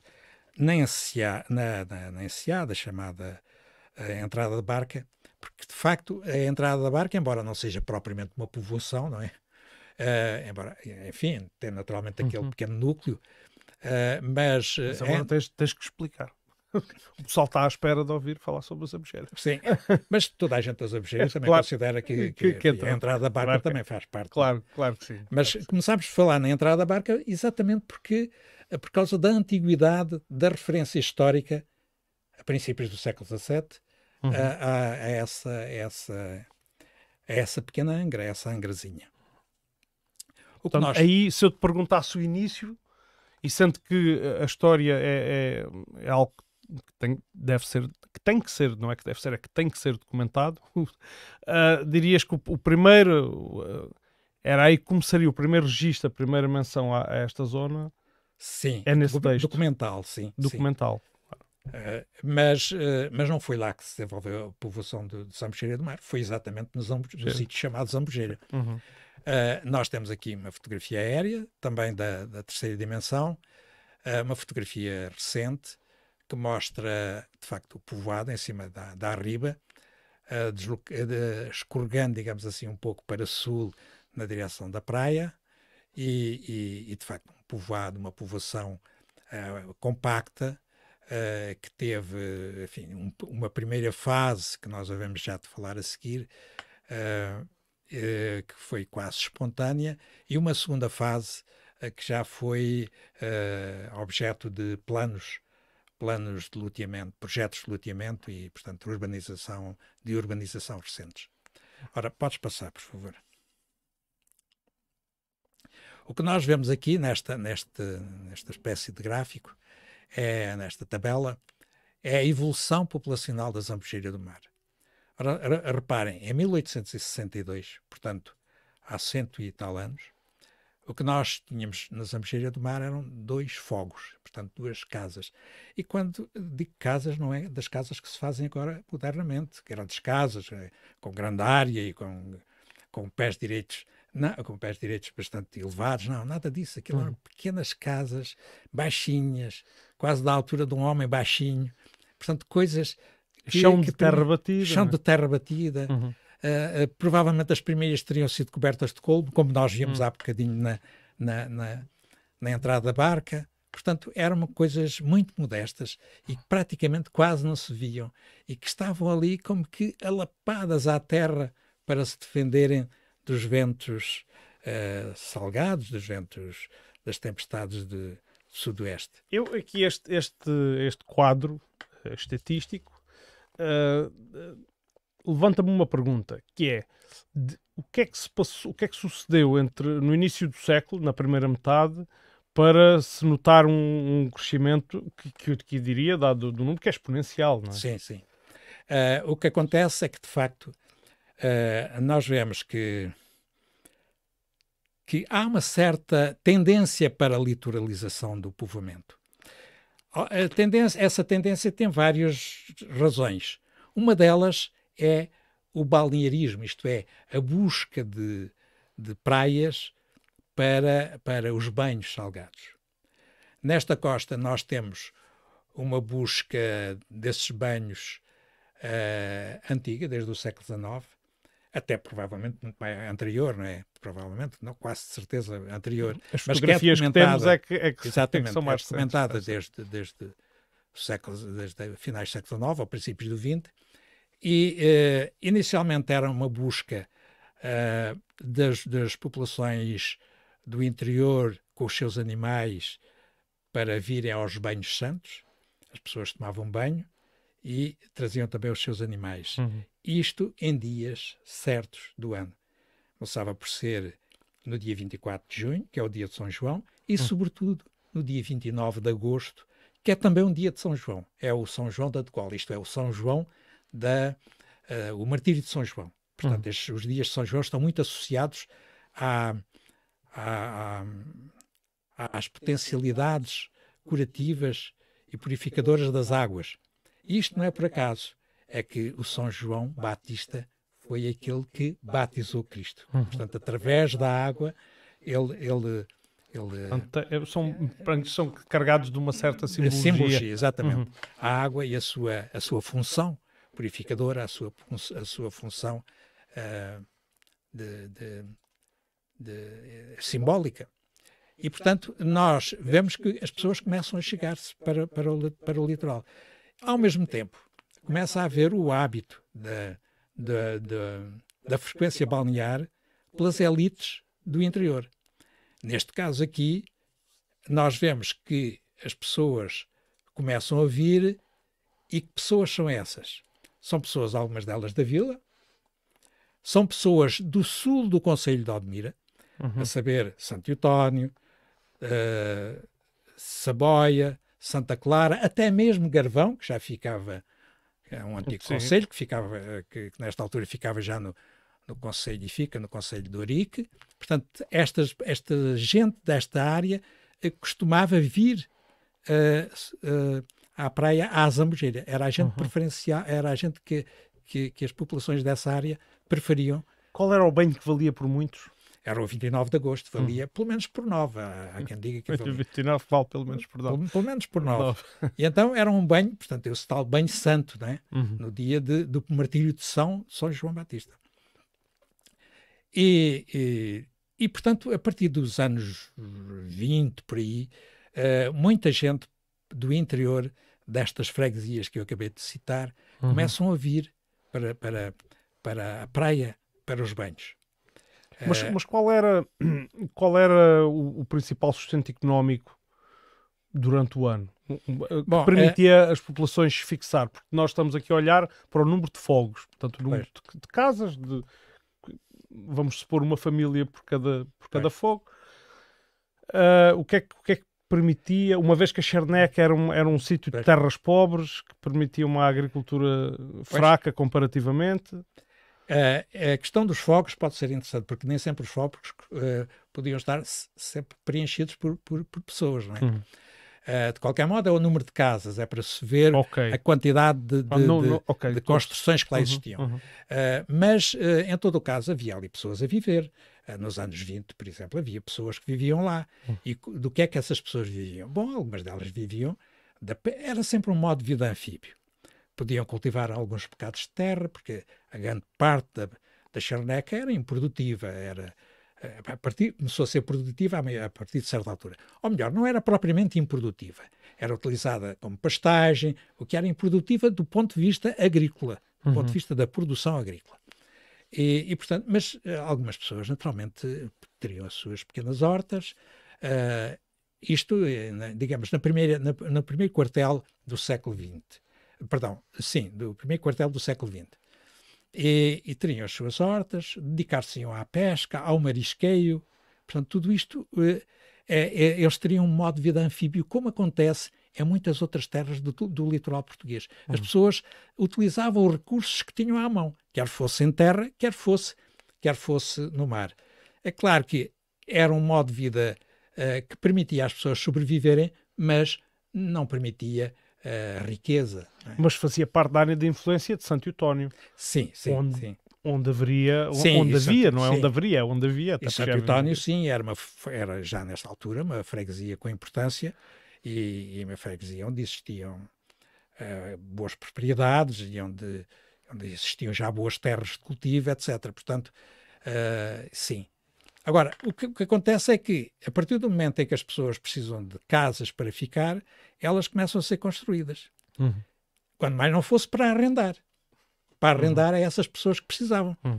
na enseada, na, na, na enseada chamada eh, entrada de barca, porque de facto a entrada da barca, embora não seja propriamente uma povoação, não é? Uh, embora, enfim, tem naturalmente aquele uhum. pequeno núcleo, uh, mas. Mas agora é... tens, tens que explicar. O pessoal está à espera de ouvir falar sobre as abelheiras. Sim, mas toda a gente das abelheiras também claro, considera que, que, que a entrada da barca, também é. faz parte. Claro, claro que sim. Mas claro começámos a falar na entrada da barca exatamente porque é por causa da antiguidade da referência histórica a princípios do século XVII uhum. a, a, essa, a essa, a essa pequena Angra, a essa Angrazinha. O então, nós... Aí, se eu te perguntasse o início, e sendo que eh, a história é, é, é algo que tem, deve ser, que tem que ser, não é que deve ser, é que tem que ser documentado, uh, dirias que o, o primeiro uh, era aí que começaria o primeiro registro, a primeira menção a, a esta zona, Sim. É nesse texto. Documental, sim. Documental. Sim. Uh, eh, mas, uh, mas não foi lá que se desenvolveu a povoação de, de Zambujeira do Mar, foi exatamente nos Zambu, no sítios chamados Zambujeira. Uhum. Uh, nós temos aqui uma fotografia aérea, também da, da terceira dimensão, uma fotografia recente que mostra de facto o povoado em cima da, da riba, de, escorregando, digamos assim, um pouco para sul na direção da praia. E, e, e de facto povoado, uma povoação uh, compacta, uh, que teve enfim, um, uma primeira fase, que nós havemos já de falar a seguir, uh, que foi quase espontânea, e uma segunda fase que já foi objeto de planos planos de loteamento, projetos de loteamento e, portanto, urbanização, de urbanização recentes. Ora, podes passar, por favor. O que nós vemos aqui nesta, nesta, nesta espécie de gráfico, é, nesta tabela, é a evolução populacional da Zambujeira do Mar. reparem, em 1862, portanto, há cento e tal anos, o que nós tínhamos na Zambujeira do Mar eram dois fogos, portanto, duas casas. E quando digo casas, não é das casas que se fazem agora modernamente, grandes casas, eh, com grande área e com, com pés direitos não, com pés direitos bastante elevados, não, nada disso. Aquilo uhum. eram pequenas casas, baixinhas, quase da altura de um homem baixinho. Portanto, coisas. Que, chão, que, de terra batida, chão é? de terra batida. Uhum. Uh, uh, provavelmente as primeiras teriam sido cobertas de colmo, como nós víamos uhum. há bocadinho na, na, na, na entrada da barca. Portanto, eram coisas muito modestas e que praticamente quase não se viam e que estavam ali como que alapadas à terra para se defenderem dos ventos uh, salgados, dos ventos das tempestades de, sudoeste. Eu aqui este, este, este quadro uh, estatístico uh, levanta-me uma pergunta, que é de, o que é que se passou, o que é que sucedeu entre no início do século, na primeira metade, para se notar um, um crescimento que, que, que diria, dado do número, que é exponencial, não é? Sim, sim. Uh, o que acontece é que, de facto, uh, nós vemos que que há uma certa tendência para a litoralização do povoamento. Tendência, essa tendência tem várias razões. Uma delas é o balnearismo, isto é, a busca de, de praias para, para os banhos salgados. Nesta costa, nós temos uma busca desses banhos uh, antiga, desde o século XIX, até provavelmente anterior, não é? Provavelmente, não, quase de certeza anterior. Uhum. As fotografias Mas que, é, é que, é que, é que exatamente, que são mais é desde, desde, século, desde finais do século XIX ou princípios do XX. E eh, inicialmente era uma busca eh, das, das populações do interior com os seus animais para virem aos banhos santos. As pessoas tomavam banho e traziam também os seus animais. Uhum. Isto em dias certos do ano. Começava por ser no dia 24 de junho, que é o dia de São João, e uhum. sobretudo no dia 29 de agosto, que é também um dia de São João. É o São João da Decola, isto é, o São João da. Uh, o martírio de São João. Portanto, uhum. estes, os dias de São João estão muito associados à, à, à, às potencialidades curativas e purificadoras das águas. Isto não é por acaso, é que o São João Batista foi aquele que batizou Cristo. Uhum. Portanto, através da água, ele. ele, ele é, são, são carregados de uma certa simbologia. simbologia exatamente. Uhum. A água e a sua, a sua função purificadora, a sua, a sua função uh, de, de, de, eh, simbólica. E, portanto, nós vemos que as pessoas começam a chegar-se para, para, o, para o litoral. Ao mesmo tempo, começa a haver o hábito da, da, da, da frequência balnear pelas elites do interior. Neste caso aqui, nós vemos que as pessoas começam a vir e que pessoas são essas? São pessoas, algumas delas da vila, são pessoas do sul do Conselho de Odmira, uhum. a saber, Santo Eutónio, uh, eh, Saboia, Santa Clara, até mesmo Garvão, que já ficava, é um antigo Sim. conselho, que, ficava, que, que nesta altura ficava já no, no Conselho e fica no Conselho de Ourique. Portanto, estas, esta gente desta área eh, costumava vir uh, uh, à praia às Zambujeira. Era a gente uhum. preferencial, era a gente que, que, que, as populações dessa área preferiam. Qual era o banho que valia por muitos? era o 29 de agosto, hum. valia hum. pelo menos por 9. Há, quem diga que valia. 29 vale pelo menos por 9. Pelo, pelo menos por 9. E então era um banho, portanto, esse tal banho santo, né? Uhum. no dia de, do martírio de São, São João Batista. E, e, e, portanto, a partir dos anos 20, por aí, uh, muita gente do interior destas freguesias que eu acabei de citar uhum. começam a vir para, para, para a praia, para os banhos. Mas, é. mas qual era, qual era o, o principal sustento económico durante o ano? Eh, Bom, permitia é... as populações fixar, porque nós estamos aqui a olhar para o número de fogos, portanto, o número de, de, casas, de, vamos supor uma família por cada, por cada fogo. Uh, o, que é que, o que é que permitia, uma vez que a Chernek era um, era um sítio de terras pobres, que permitia uma agricultura fraca comparativamente? Uh, a questão dos focos pode ser interessante, porque nem sempre os focos uh, podiam estar sempre preenchidos por, por, por pessoas, não é? Hum. Uh, de qualquer modo, é o número de casas, é para se ver okay. a quantidade de, ah, de, ah, okay, de construções que lá uhum, existiam. Uhum, uhum. Uh, mas, uh, em todo o caso, havia ali pessoas a viver. nos anos 20, por exemplo, havia pessoas que viviam lá. Uhum. E do que é que essas pessoas viviam? Bom, algumas delas viviam. Da... Era sempre um modo de vida anfíbio podiam cultivar alguns pecados de terra, porque a grande parte da, da charneca era improdutiva, era, eh, a partir, começou a ser produtiva a partir de certa altura. Ou melhor, não era propriamente improdutiva. Era utilizada como pastagem, o que era improdutiva do ponto de vista agrícola, do uhum. ponto de uhum. vista da produção agrícola. E, e, portanto, mas eh, algumas pessoas, naturalmente, teriam as suas pequenas hortas. Uh, isto, digamos, na primeira, na, no primeiro quartel do século XX perdão, sim, do primeiro quartel do século XX. E, e teriam as suas hortas, dedicar-se-iam à pesca, ao marisqueio, portanto, tudo isto, eh, é, é, eles teriam um modo de vida anfíbio, como acontece em muitas outras terras do, do litoral português. As uhum. pessoas utilizavam os recursos que tinham à mão, quer fosse em terra, quer fosse, quer fosse no mar. É claro que era um modo de vida uh, que permitia às pessoas sobreviverem, mas não permitia eh, riqueza. É? Mas fazia parte da área de influência de Santo Eutónio. Sim, sim, onde, sim. Onde haveria, sim, onde havia, Santo, não é? Sim. Onde haveria, é onde havia. E Santo Eutónio, sim, era, uma, era já nesta altura uma freguesia com importância e, e uma freguesia onde existiam uh, boas propriedades e onde, onde existiam já boas terras de cultivo, etc. Portanto, uh, sim, Agora, o que, o que, acontece é que, a partir do momento em que as pessoas precisam de casas para ficar, elas começam a ser construídas. Uhum. Quando mais não fosse para arrendar. Para arrendar uhum. a essas pessoas que precisavam. Uhum.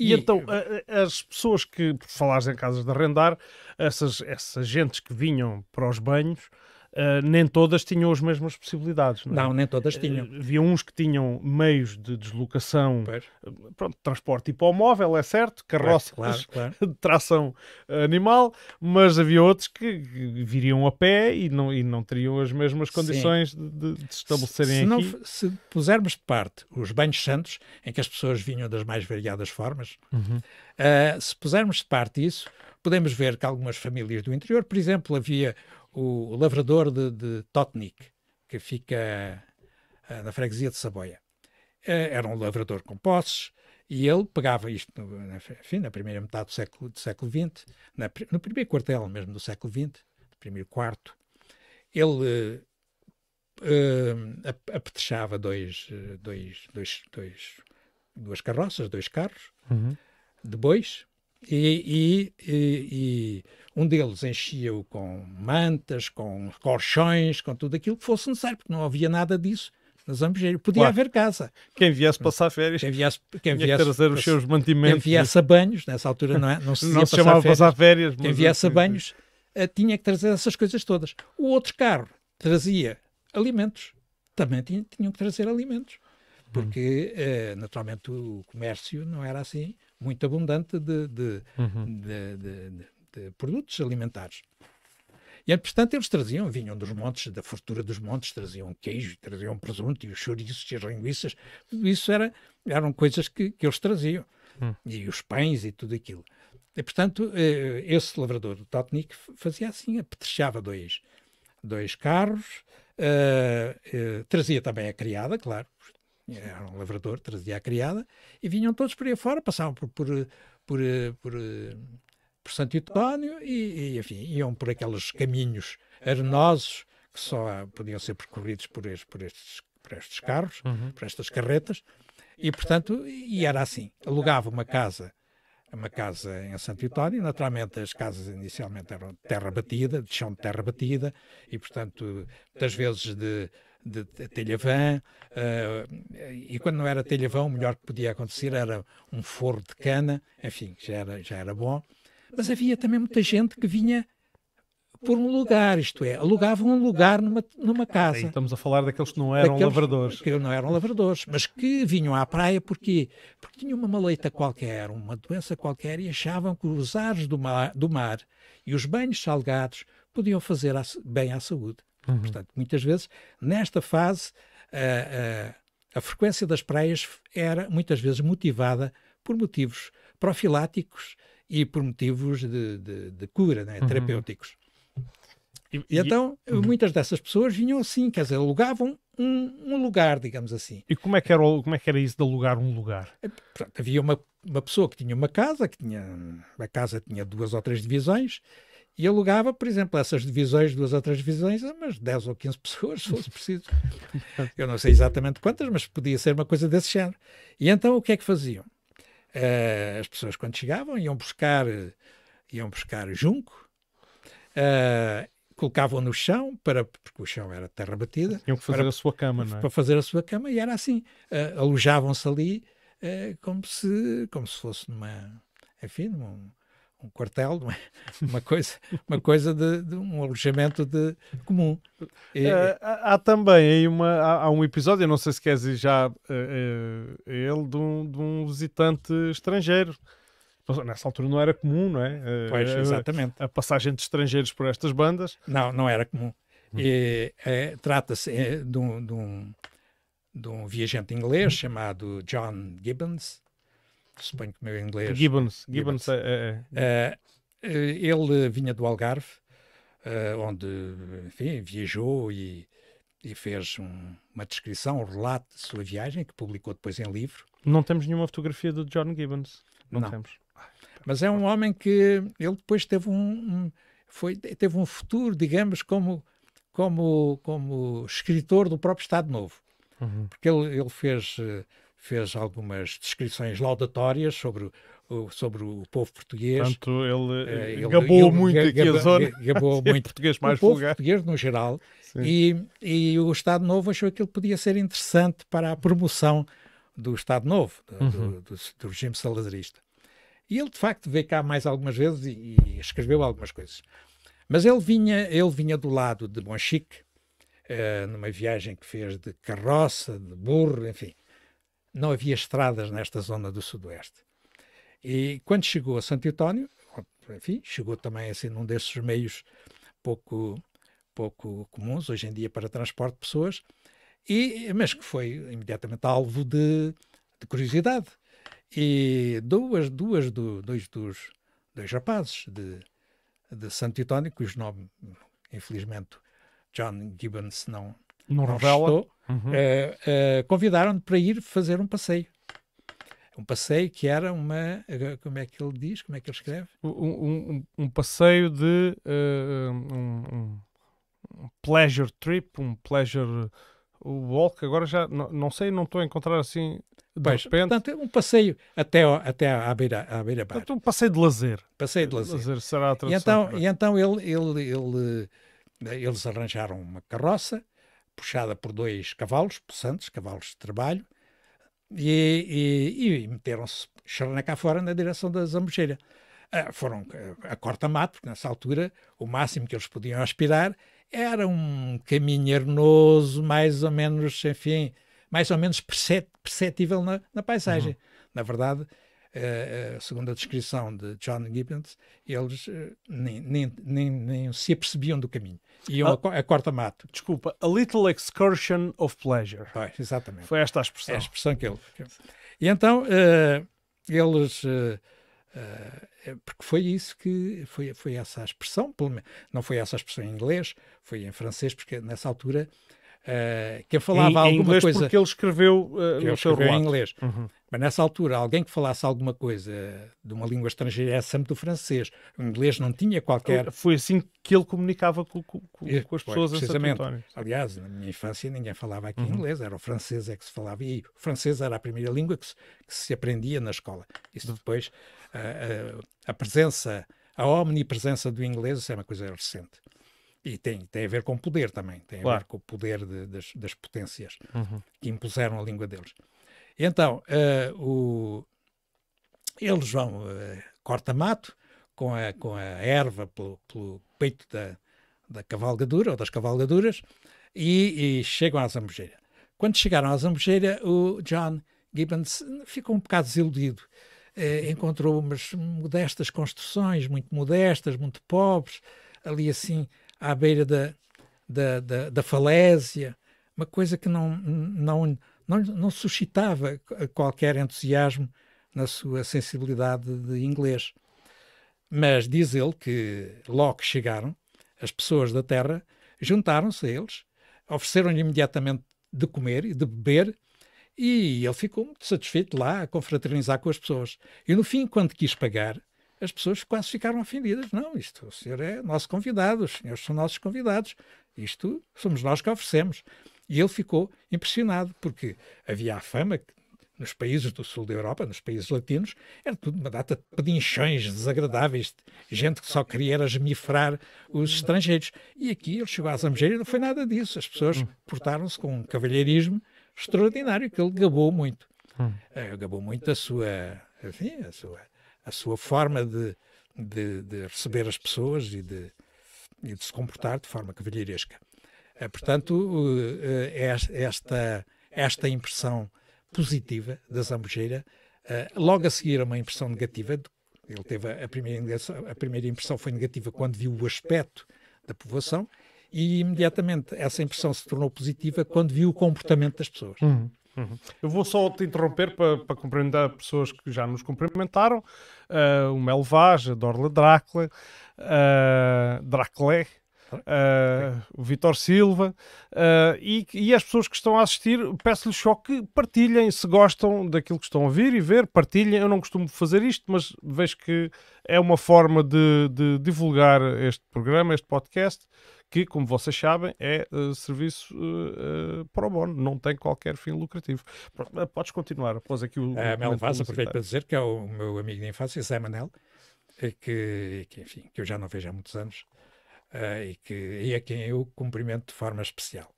E, e, então, a, as pessoas que, por falares em casas de arrendar, essas, essas gentes que vinham para os banhos, Uh, nem todas tinham as mesmas possibilidades. Não, é? não nem todas ah, tinham. Uh, havia uns que tinham meios de deslocação, pois. Ah, pronto, transporte móvel é certo, carroças claro, claro, claro. de tração animal, mas havia outros que viriam a pé e não, e não teriam as mesmas condições de, de, de, se estabelecerem se, se aqui. Não, se pusermos de parte os banhos santos, em que as pessoas vinham das mais variadas formas, uhum. uh, se pusermos de parte isso, podemos ver que algumas famílias do interior, por exemplo, havia o lavrador de, de Totnik, que fica ah, na freguesia de Saboia. Ah, era um lavrador com posses, e ele pegava isto, no, enfim, na primeira metade do século, do século XX, na, no primeiro quartel mesmo do século XX, no primeiro quarto, ele uh, ah, uh, apetrechava dois, dois, dois, dois, duas carroças, dois carros uhum. de bois, e, e, e, e um deles enchia-o com mantas, com colchões, com tudo aquilo que fosse necessário, porque não havia nada disso nas Zambujeira. Podia claro. haver casa. Quem viesse passar férias quem viesse, quem viesse, trazer os seus mantimentos. Quem viesse a banhos, nessa altura não, é, não se, não se chamava férias. passar férias. Quem viesse a assim, banhos eh, tinha que trazer essas coisas todas. O outro carro trazia alimentos. Também tinham, tinham que trazer alimentos. Hum. Porque, hum. naturalmente, o comércio não era assim muito abundante de, de, uhum. de, de produtos alimentares. E, portanto, eles traziam, vinham dos montes, da fortura dos montes, traziam queijo, traziam presunto e os chouriços e as linguiças. Tudo isso era, eram coisas que, que eles traziam. Hum. E os pães e tudo aquilo. E, portanto, eh, esse lavrador do Totnik fazia assim, apetrechava dois, dois carros, uh, uh, trazia também a criada, claro, era um lavrador, trazia a criada, e vinham todos por aí fora, passavam por, por, por, por, por Santo António e, e, enfim, iam por aqueles caminhos arenosos que só podiam ser percorridos por, estes, por, estes, por estes carros, uhum. por estas carretas, e portanto, e era assim, alugava uma casa uma casa em Santo Vitório. Naturalmente, as casas inicialmente eram terra batida, de chão de terra batida, e, portanto, muitas vezes de, de, telhavã, uh, e quando não era telhavã, o melhor que podia acontecer era um forro de cana, enfim, já era, já era bom. Mas havia também muita gente que vinha por um lugar, isto é, alugavam um lugar numa, numa ah, casa. Estamos a falar daqueles que não eram daqueles lavradores. Que não eram lavradores, mas que vinham à praia porque, porque tinham uma maleita qualquer, uma doença qualquer, e achavam que os ares do mar, do mar e os banhos salgados podiam fazer bem à saúde. Uhum. Portanto, muitas vezes, nesta fase, a, a, a, frequência das praias era muitas vezes motivada por motivos profiláticos e por motivos de, de, de cura, né? uhum. terapêuticos. E, e então, e... Uhum. muitas dessas pessoas vinham assim, quer dizer, alugavam um, um, lugar, digamos assim. E como é que era, como é que era isso de alugar um lugar? É, pronto, havia uma, uma pessoa que tinha uma casa, que tinha, a casa tinha duas ou três divisões, e alugava, por exemplo, essas divisões, duas ou três divisões, a umas 10 ou 15 pessoas, se fosse preciso. Eu não sei exatamente quantas, mas podia ser uma coisa desse género. E então o que é que faziam? Uh, as pessoas, quando chegavam, iam buscar, iam buscar junco, uh, colocavam no chão, para, porque o chão era terra batida. Tinham que fazer para, a sua cama, não é? Para fazer a sua cama, e era assim. Uh, Alojavam-se ali como, se, como se fosse numa. Enfim, num, um quartel, não é? uma coisa, uma coisa de, de um alojamento de, comum. E, uh, há, também aí uma, há, há, um episódio, eu não sei se queres ir já uh, uh, ele, de um, de um visitante estrangeiro. Nessa altura não era comum, não é? Pois, exatamente. A, a passagem de estrangeiros por estas bandas. Não, não era comum. É, Trata-se de, um, de, um, de um viajante inglês chamado John Gibbons, suponho que o meu inglês. Gibbons, Gibbons. Gibbons é, Uh, ele vinha do Algarve, uh, onde enfim, viajou e, e fez um, uma descrição, um relato de sua viagem, que publicou depois em livro. Não temos nenhuma fotografia do John Gibbons. Não, Não. temos. Mas é um homem que ele depois teve um, um foi, teve um futuro, digamos, como, como, como escritor do próprio Estado Novo. Uhum. Porque ele, ele fez fez algumas descrições laudatórias sobre o, sobre o povo português. Portanto, ele, uh, ele gabou ele, muito aqui gab, a zona. Gabou muito. português mais o povo vulgar. português no geral. E, e, o Estado Novo achou que ele podia ser interessante para a promoção do Estado Novo, uhum. do, do, do, regime salazarista. E ele, de facto, veio cá mais algumas vezes e, e escreveu algumas coisas. Mas ele vinha, ele vinha do lado de Monchique, uh, numa viagem que fez de carroça, de burro, enfim não havia estradas nesta zona do Sudoeste. E quando chegou a Santo António, enfim, chegou também assim num desses meios pouco, pouco comuns hoje em dia para transporte de pessoas, e, mas que foi imediatamente alvo de, de curiosidade. E duas, duas do, dois dos dois rapazes de, de Santo António, cujo nome, infelizmente, John Gibbons não, não, não revela. Restou, Uhum. Eh, eh, convidaram-me para ir fazer um passeio. Um passeio que era uma. Eh, como é que ele diz? Como é que ele escreve? Um, um, um passeio de. Uh, um, um, pleasure trip, um pleasure walk. Agora já. Não, não sei, não estou a encontrar assim. De pois, repente. Portanto, é um passeio até, até à beira, à beira Portanto, um passeio de lazer. Passeio de lazer. lazer será a tradução, e então, para... e então ele, ele, ele, eles arranjaram uma carroça puxada por dois cavalos, possantes, cavalos de trabalho, e, e, e meteram-se cá fora na direção da Zambujeira. Ah, foram ah, a corta-mato, porque nessa altura o máximo que eles podiam aspirar era um caminho arenoso, mais ou menos, enfim, mais ou menos perceptível na, na paisagem. Uhum. Na verdade, uh, segundo a descrição de John Gibbons, eles uh, nem, nem, nem, nem, se apercebiam do caminho. Iam ah, a, corta-mato. Desculpa, a little excursion of pleasure. exatamente. Foi esta a expressão. É a expressão que ele... E então, uh, eles... Eh, é porque foi isso que foi, foi essa expressão, não foi essa expressão em inglês, foi em francês, porque nessa altura Uh, quem falava em, em alguma inglês coisa. Porque ele escreveu uh, no ele seu escreveu em inglês. Uhum. Mas nessa altura, alguém que falasse alguma coisa de uma língua estrangeira era é sempre do francês. O inglês não tinha qualquer. Então, foi assim que ele comunicava com, com, com eh, as pessoas pois, precisamente. Aliás, na minha infância ninguém falava aqui uhum. inglês, era o francês é que se falava. E o francês era a primeira língua que se, que se aprendia na escola. Isso depois, a, a, a presença, a omnipresença do inglês é uma coisa recente. E tem, tem a ver com poder também, tem a ver com o poder de, das, das potências uhum. que impuseram a língua deles. Então, uh, o, eles vão uh, corta-mato com a, com a erva pelo, pelo peito da, da cavalgadura ou das cavalgaduras e, e chegam à Zambujeira. Quando chegaram à Zambujeira, o John Gibbons ficou um bocado desiludido. Uh, encontrou umas modestas construções, muito modestas, muito pobres, ali assim à beira da, da, da, da falésia, uma coisa que não, não, não, não suscitava qualquer entusiasmo na sua sensibilidade de inglês. Mas diz ele que, logo que chegaram, as pessoas da terra juntaram-se a eles, ofereceram-lhe imediatamente de comer e de beber, e ele ficou muito satisfeito lá a confraternizar com as pessoas. E no fim, quando quis pagar, as pessoas quase ficaram ofendidas. Não, isto, o senhor é nosso convidado, os senhores são nossos convidados, isto somos nós que oferecemos. E ele ficou impressionado, porque havia a fama que nos países do sul da Europa, nos países latinos, era tudo uma data de pedinchões desagradáveis, gente que só queria era esmifrar os estrangeiros. E aqui ele chegou à Zambujeira e não foi nada disso. As pessoas portaram-se com um cavalheirismo extraordinário que ele gabou muito. Hum. Uh, gabou muito a sua, enfim, a sua, a sua forma de, de, de receber as pessoas e de, e de se comportar de forma cavalheiresca. É, portanto, eh, eh, é esta, esta impressão positiva da Zambujeira, eh, logo a seguir a uma impressão negativa, ele teve a primeira, a primeira impressão foi negativa quando viu o aspecto da povoação, e imediatamente essa impressão se tornou positiva quando viu o comportamento das pessoas. Uhum. Uhum. Eu vou só te interromper para, para cumprimentar pessoas que já nos cumprimentaram: uh, o Melvage, a Dorla Dracle, uh, uh, o Vitor Silva uh, e, e as pessoas que estão a assistir, peço-lhes só que partilhem se gostam daquilo que estão a ouvir e ver, partilhem. Eu não costumo fazer isto, mas vejo que é uma forma de, de divulgar este programa, este podcast que, como vocês sabem, é uh, serviço uh, uh, pro bono, não tem qualquer fim lucrativo. Pronto, podes continuar, após aqui o. A é, Mel Vaz, aproveito para dizer que é o meu amigo de infância, Zé Manel, eh, que, que, enfim, que eu já não vejo há muitos anos, uh, e, que, e a quem eu cumprimento de forma especial.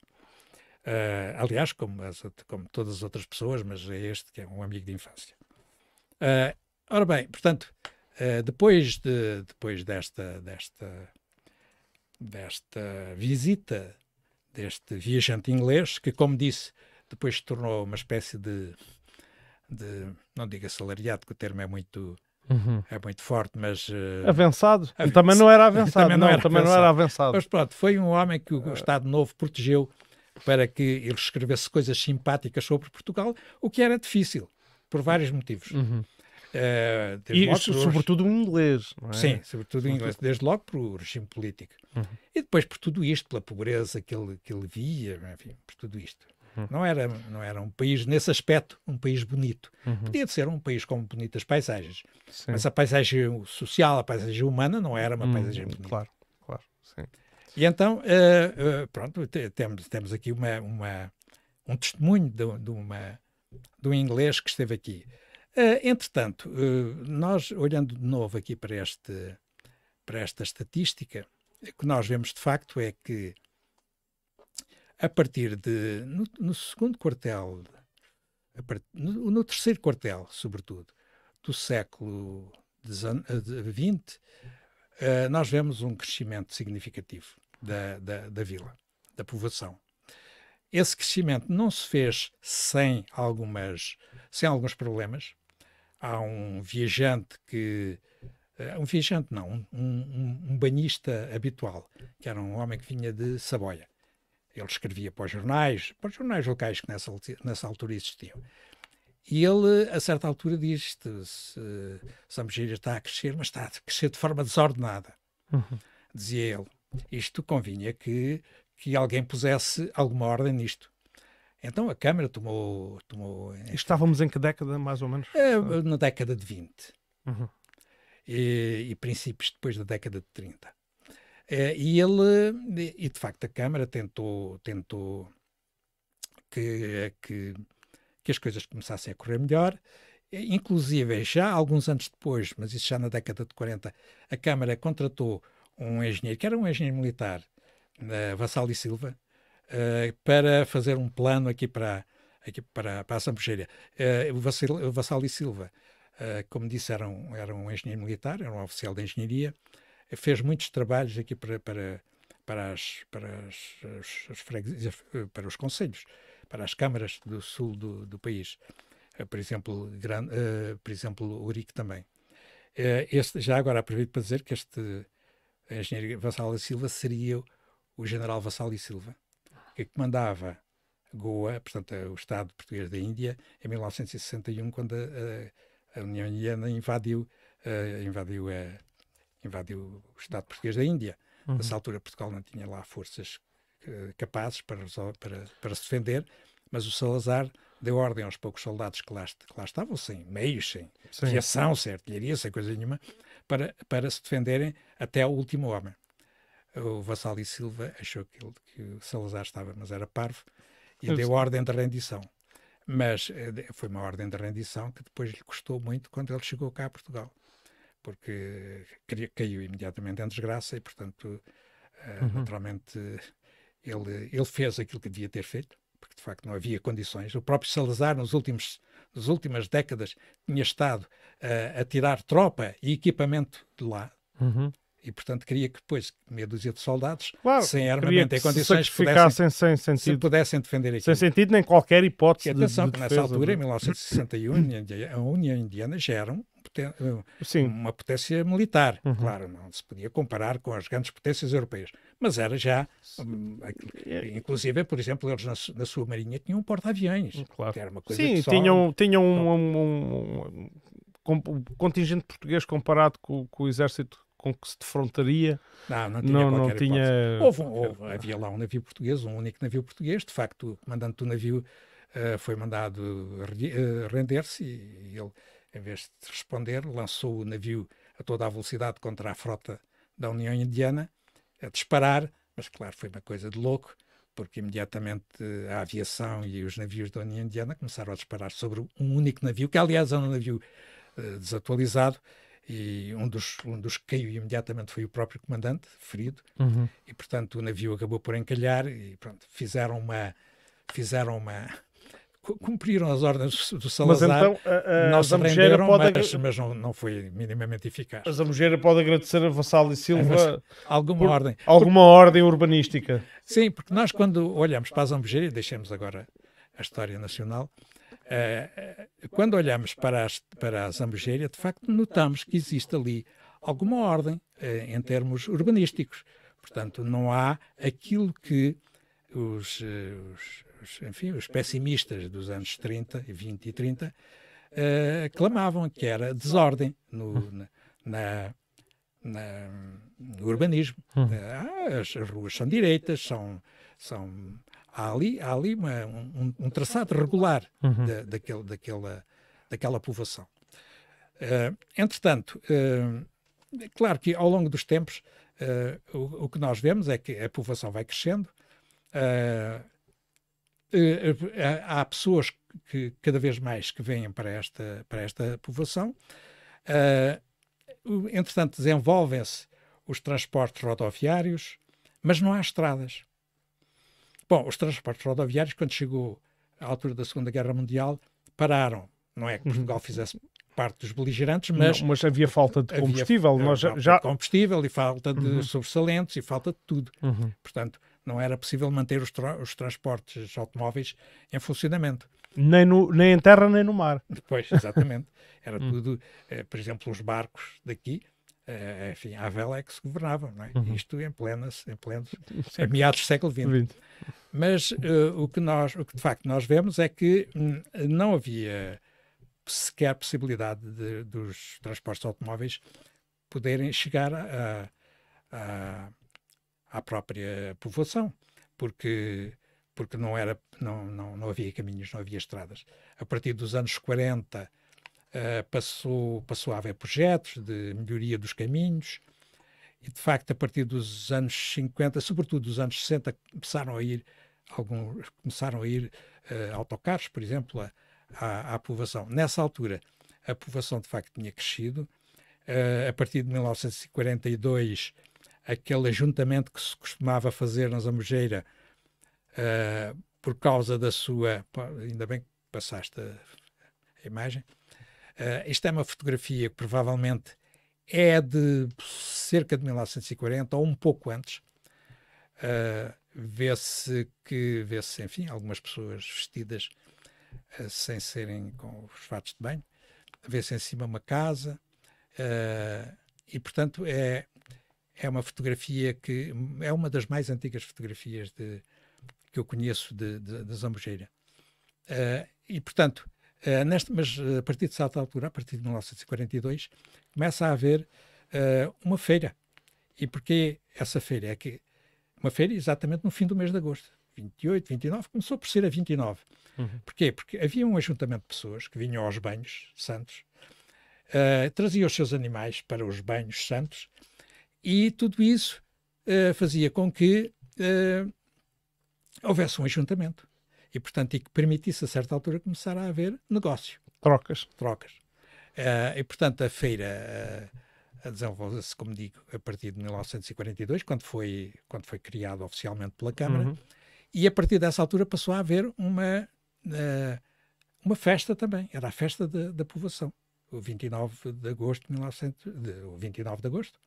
Uh, aliás, como, as, como, todas as outras pessoas, mas é este que é um amigo de infância. Uh, ora bem, portanto, uh, depois, de, depois desta, desta, desta visita deste viajante inglês, que, como disse, depois se tornou uma espécie de, de não digo assalariado, que o termo é muito Uhum. É muito forte, mas. Uh... Avançado? Também não era avançado. também não, não, era, também avançado. não era avançado. Mas pronto, foi um homem que o ah. Estado Novo protegeu para que ele escrevesse coisas simpáticas sobre Portugal, o que era difícil, por vários motivos. Uhum. Uh, e isso, sobretudo em inglês, é? Sim, sobretudo em inglês, desde logo para o regime político. Uhum. E depois por tudo isto, pela pobreza que ele, que ele via, enfim, por tudo isto. Uhum. Não, era, não era um país, nesse aspecto, um país bonito. Uhum. Podia ser um país com bonitas paisagens, sim. mas a paisagem social, a paisagem humana, não era uma uhum. paisagem bonita. Claro, claro, sim. E então, uh, uh, pronto, temos, temos aqui uma, uma um testemunho de, de, uma, de um inglês que esteve aqui. Uh, entretanto, nós, olhando de novo aqui para, este, para esta estatística, o que nós vemos de facto é que a partir de. No, no segundo quartel, part, no, no, terceiro quartel, sobretudo, do século XX, uh, eh, eh, nós vemos um crescimento significativo da, da, da vila, da povoação esse crescimento não se fez sem algumas sem alguns problemas há um viajante que eh, um viajante não um, um, um banhista habitual que era um homem que vinha de Saboia ele escrevia para os jornais, para os jornais locais que nessa, nessa altura existiam. E ele, a certa altura, diz uh, Samgira está a crescer, mas está a crescer de forma desordenada. Uhum. Dizia ele. Isto convinha que, que alguém pusesse alguma ordem nisto. Então a Câmara tomou... tomou Estávamos em que década, mais ou menos? É, na década de 20. Uhum. E, e princípios depois da década de 30. Eh, e ele, e de facto a Câmara tentou, tentou que, que, que as coisas começassem a correr melhor, inclusive já alguns anos depois, mas isso já na década de 40, a Câmara contratou um engenheiro, que era um engenheiro militar, uh, eh, Vassal e Silva, uh, para fazer um plano aqui para, aqui para, para a Sambujeira. Uh, Vassal, Vassal e Silva, uh, como disse, era um, era um engenheiro militar, era um oficial de engenharia, fez muitos trabalhos aqui para, para, para, as, para, as, as freguesias, eh, para os conselhos, para as câmaras do sul do, do país. Eh, por exemplo, Gran, uh, por exemplo, Urique também. Uh, este, já agora aproveito para dizer que este engenheiro Vassal e Silva seria o general Vassal e Silva, que comandava Goa, portanto, o Estado português da Índia, em 1961, quando a, a, União Indiana invadiu, uh, invadiu a invadiu o Estado português da Índia. Uhum. Nessa altura, Portugal não tinha lá forças eh, capazes para, para, para se defender, mas o Salazar deu ordem aos poucos soldados que lá, que lá estavam, sem meios, sem sim. aviação, sem artilharia, sem coisa nenhuma, para, para se defenderem até ao último homem. O e Silva achou que, ele, que o Salazar estava, mas era parvo, e Eu deu sei. ordem de rendição. Mas eh, foi uma ordem de rendição que depois lhe custou muito quando ele chegou cá a Portugal porque caiu imediatamente em desgraça e, portanto, eh, uhum. naturalmente, ele, ele fez aquilo que devia ter feito, porque de facto não havia condições. O próprio Salazar, nos últimos, nas últimas décadas, tinha estado uh, a tirar tropa e equipamento de lá. Uhum. E, portanto, queria que depois meia dúzia de soldados, claro, sem armamento em condições, se pudessem, sem sentido. se pudessem defender aquilo. Sem sentido nem qualquer hipótese e, atenção, de, de que nessa defesa, altura, em 1961, é? a União Indiana já era um eh, uma potência militar. Uhum. Claro, não se podia comparar com as grandes potências europeias, mas era já. Hum, é. Inclusive, por exemplo, eles na, na sua marinha tinham um porta-aviões. Hum, claro. Que era uma coisa Sim, só... tinham, tinham um, um, um, um, contingente português comparado com, com o exército com que se defrontaria. Não, não tinha. Não, não tinha... Houve, houve, havia lá um navio português, um único navio português. De facto, o comandante do navio uh, foi mandado uh, render-se e, e ele em vez de responder, lançou o navio a toda a velocidade contra a frota da União Indiana, a disparar, mas claro, foi uma coisa de louco, porque imediatamente a aviação e os navios da União Indiana começaram a disparar sobre um único navio, que aliás era é um navio uh, desatualizado, e um dos, um dos que caiu imediatamente foi o próprio comandante, ferido, uhum. e portanto o navio acabou por encalhar e pronto, fizeram uma, fizeram uma, cumpriram as ordens do Salazar. Mas então, a, a, não se pode... mas, mas não, não, foi minimamente eficaz. Mas a Zambujeira pode agradecer a Vassal e Silva é, alguma por, ordem. Alguma por... ordem urbanística. Sim, porque nós quando olhamos para a Zambugeira, e deixemos agora a história nacional, eh, eh, quando olhamos para, as, para a Zambugeira, de facto notamos que existe ali alguma ordem eh, em termos urbanísticos. Portanto, não há aquilo que os, os os, enfim, os pessimistas dos anos 30, 20 e 30, uh, eh, clamavam que era desordem no, hum. na, na, na, no urbanismo. Hum. Eh, ah, as ruas são direitas, são, são, há ali, há ali uma, um, um, traçado regular uhum. da, daquele, daquela, daquela povoação. Uh, entretanto, uh, é claro que ao longo dos tempos, uh, o, o, que nós vemos é que a povoação vai crescendo, uh, eh, eh, há pessoas que cada vez mais que vêm para esta, para esta povoação. Eh, entretanto, desenvolvem-se os transportes rodoviários, mas não há estradas. Bom, os transportes rodoviários, quando chegou à altura da Segunda Guerra Mundial, pararam. Não é que uhum. Portugal fizesse parte dos beligerantes, mas... Não, mas havia falta de combustível. Havia, nós já... combustível e falta de uhum. sobressalentes e falta de tudo. Uhum. Portanto, não era possível manter os, tra os transportes automóveis em funcionamento. Nem, no, nem em terra, nem no mar. Pois, exatamente. Era hum. tudo, eh, por exemplo, os barcos daqui, eh, eh, enfim, a vela é que se governava, não é? Uhum. Isto em plenas, em plenos, em meados do século XX. Mas o que nós, o que de facto nós vemos é que hum, não havia sequer possibilidade de, dos transportes automóveis poderem chegar a, a à própria povoação, porque porque não era não, não não havia caminhos, não havia estradas. A partir dos anos 40 uh, eh, passou passou a haver projetos de melhoria dos caminhos e de facto a partir dos anos 50, sobretudo dos anos 60, começaram a ir alguns começaram a ir uh, autocarros, por exemplo, a, à, à povoação. Nessa altura, a povoação de facto tinha crescido. Uh, a partir de 1942 aquele ajuntamento que se costumava fazer na Zambujeira uh, por causa da sua. Ainda bem que passaste a, a imagem. Uh, isto é uma fotografia que provavelmente é de cerca de 1940 ou um pouco antes. Uh, vê-se que, vê-se, enfim, algumas pessoas vestidas uh, sem serem com os fatos de banho, vê-se em cima uma casa, uh, e portanto é, é uma fotografia que é uma das mais antigas fotografias de, que eu conheço de, de, de Zambujeira. Uh, ah, e, portanto, uh, neste, mas ah, a partir de certa altura, a partir de 1942, começa a haver uh, uma feira. E porquê essa feira? É que uma feira exatamente no fim do mês de agosto, 28, 29, começou por ser a 29. Uhum. Porquê? Porque havia um ajuntamento de pessoas que vinham aos banhos santos, traziam os seus animais para os banhos santos e tudo isso uh, fazia com que uh, houvesse um ajuntamento. E, portanto, e que permitisse, a certa altura, começar a haver negócio. Trocas. Trocas. Uh, e, portanto, a feira uh, desenvolveu-se, como digo, a partir de 1942, quando foi, quando foi criado oficialmente pela Câmara. Uhum. E, a partir dessa altura, passou a haver uma, uh, uma festa também. Era a festa da, povoação. O 29 de agosto de 1900, de, o 29 de agosto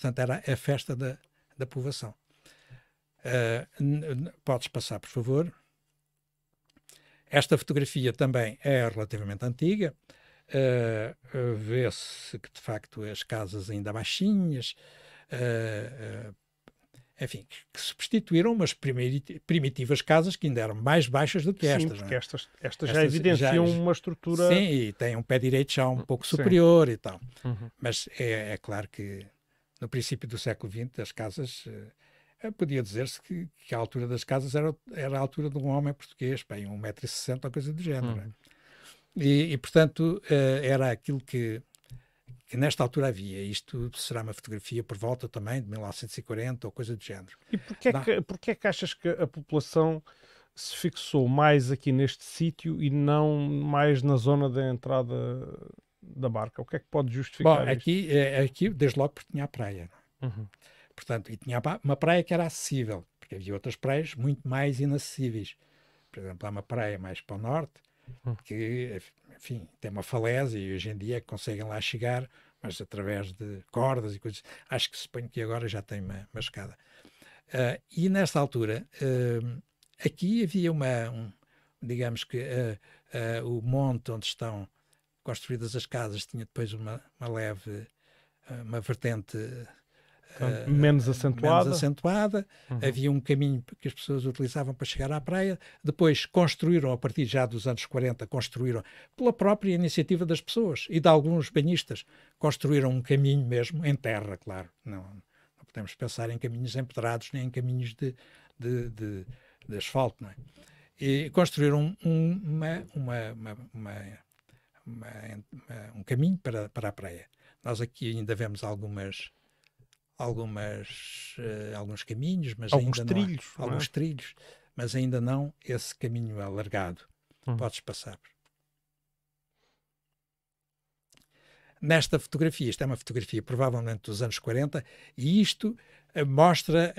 Portanto, era a festa da, da povoação. Uh, podes passar, por favor. Esta fotografia também é relativamente antiga. Uh, Vê-se que, de facto, as casas ainda baixinhas, uh, enfim, que substituíram umas primitivas casas que ainda eram mais baixas do que sim, estas. é? estas, estas, estas, já evidenciam já, uma estrutura. Sim, e têm um pé direito já um pouco sim. superior e tal. Uhum. Mas é, é claro que no princípio do século XX, as casas, eh, eh, podia dizer-se que, que, a altura das casas era, era a altura de um homem português, bem, 1,60m ou coisa do género. É? Uhum. E, e, portanto, eh, era aquilo que, que nesta altura havia. Isto será uma fotografia por volta também de 1940 ou coisa do género. E porquê, Dá... que, porquê que achas que a população se fixou mais aqui neste sítio e não mais na zona da entrada da barca? O que é que pode justificar Bom, aqui, isto? Eh, aqui desde logo porque tinha a praia. É? Uhum. Portanto, e tinha uma praia que era acessível, porque havia outras praias muito mais inacessíveis. Por exemplo, há uma praia mais para o norte, hum. que, enfim, tem uma falésia e hoje em dia conseguem lá chegar, mas através de cordas e coisas. Acho que suponho que agora já tem uma, uma escada. Uh, e nesta altura, uh, aqui havia uma, um, digamos que uh, o monte onde estão construídas as casas, tinha depois uma, uma leve, eh, uma vertente então, menos acentuada. Menos acentuada. Uhum. Havia um caminho que as pessoas utilizavam para chegar à praia. Depois construíram, a partir já dos anos 40, construíram, pela própria iniciativa das pessoas e de alguns banhistas, construíram um caminho mesmo, em terra, claro. Não, não podemos pensar em caminhos empedrados nem em caminhos de, de, de, de asfalto, não é? E construíram um, uma, uma, uma, uma uma, eh, um caminho para, para a praia. Nós aqui ainda vemos algumas algumas uh, alguns caminhos, mas alguns ainda trilhos, não há, não é? alguns trilhos, mas ainda não esse caminho alargado. Hum. Podes passar. Nesta fotografia, isto é uma fotografia provavelmente dos anos 40, e isto eh, mostra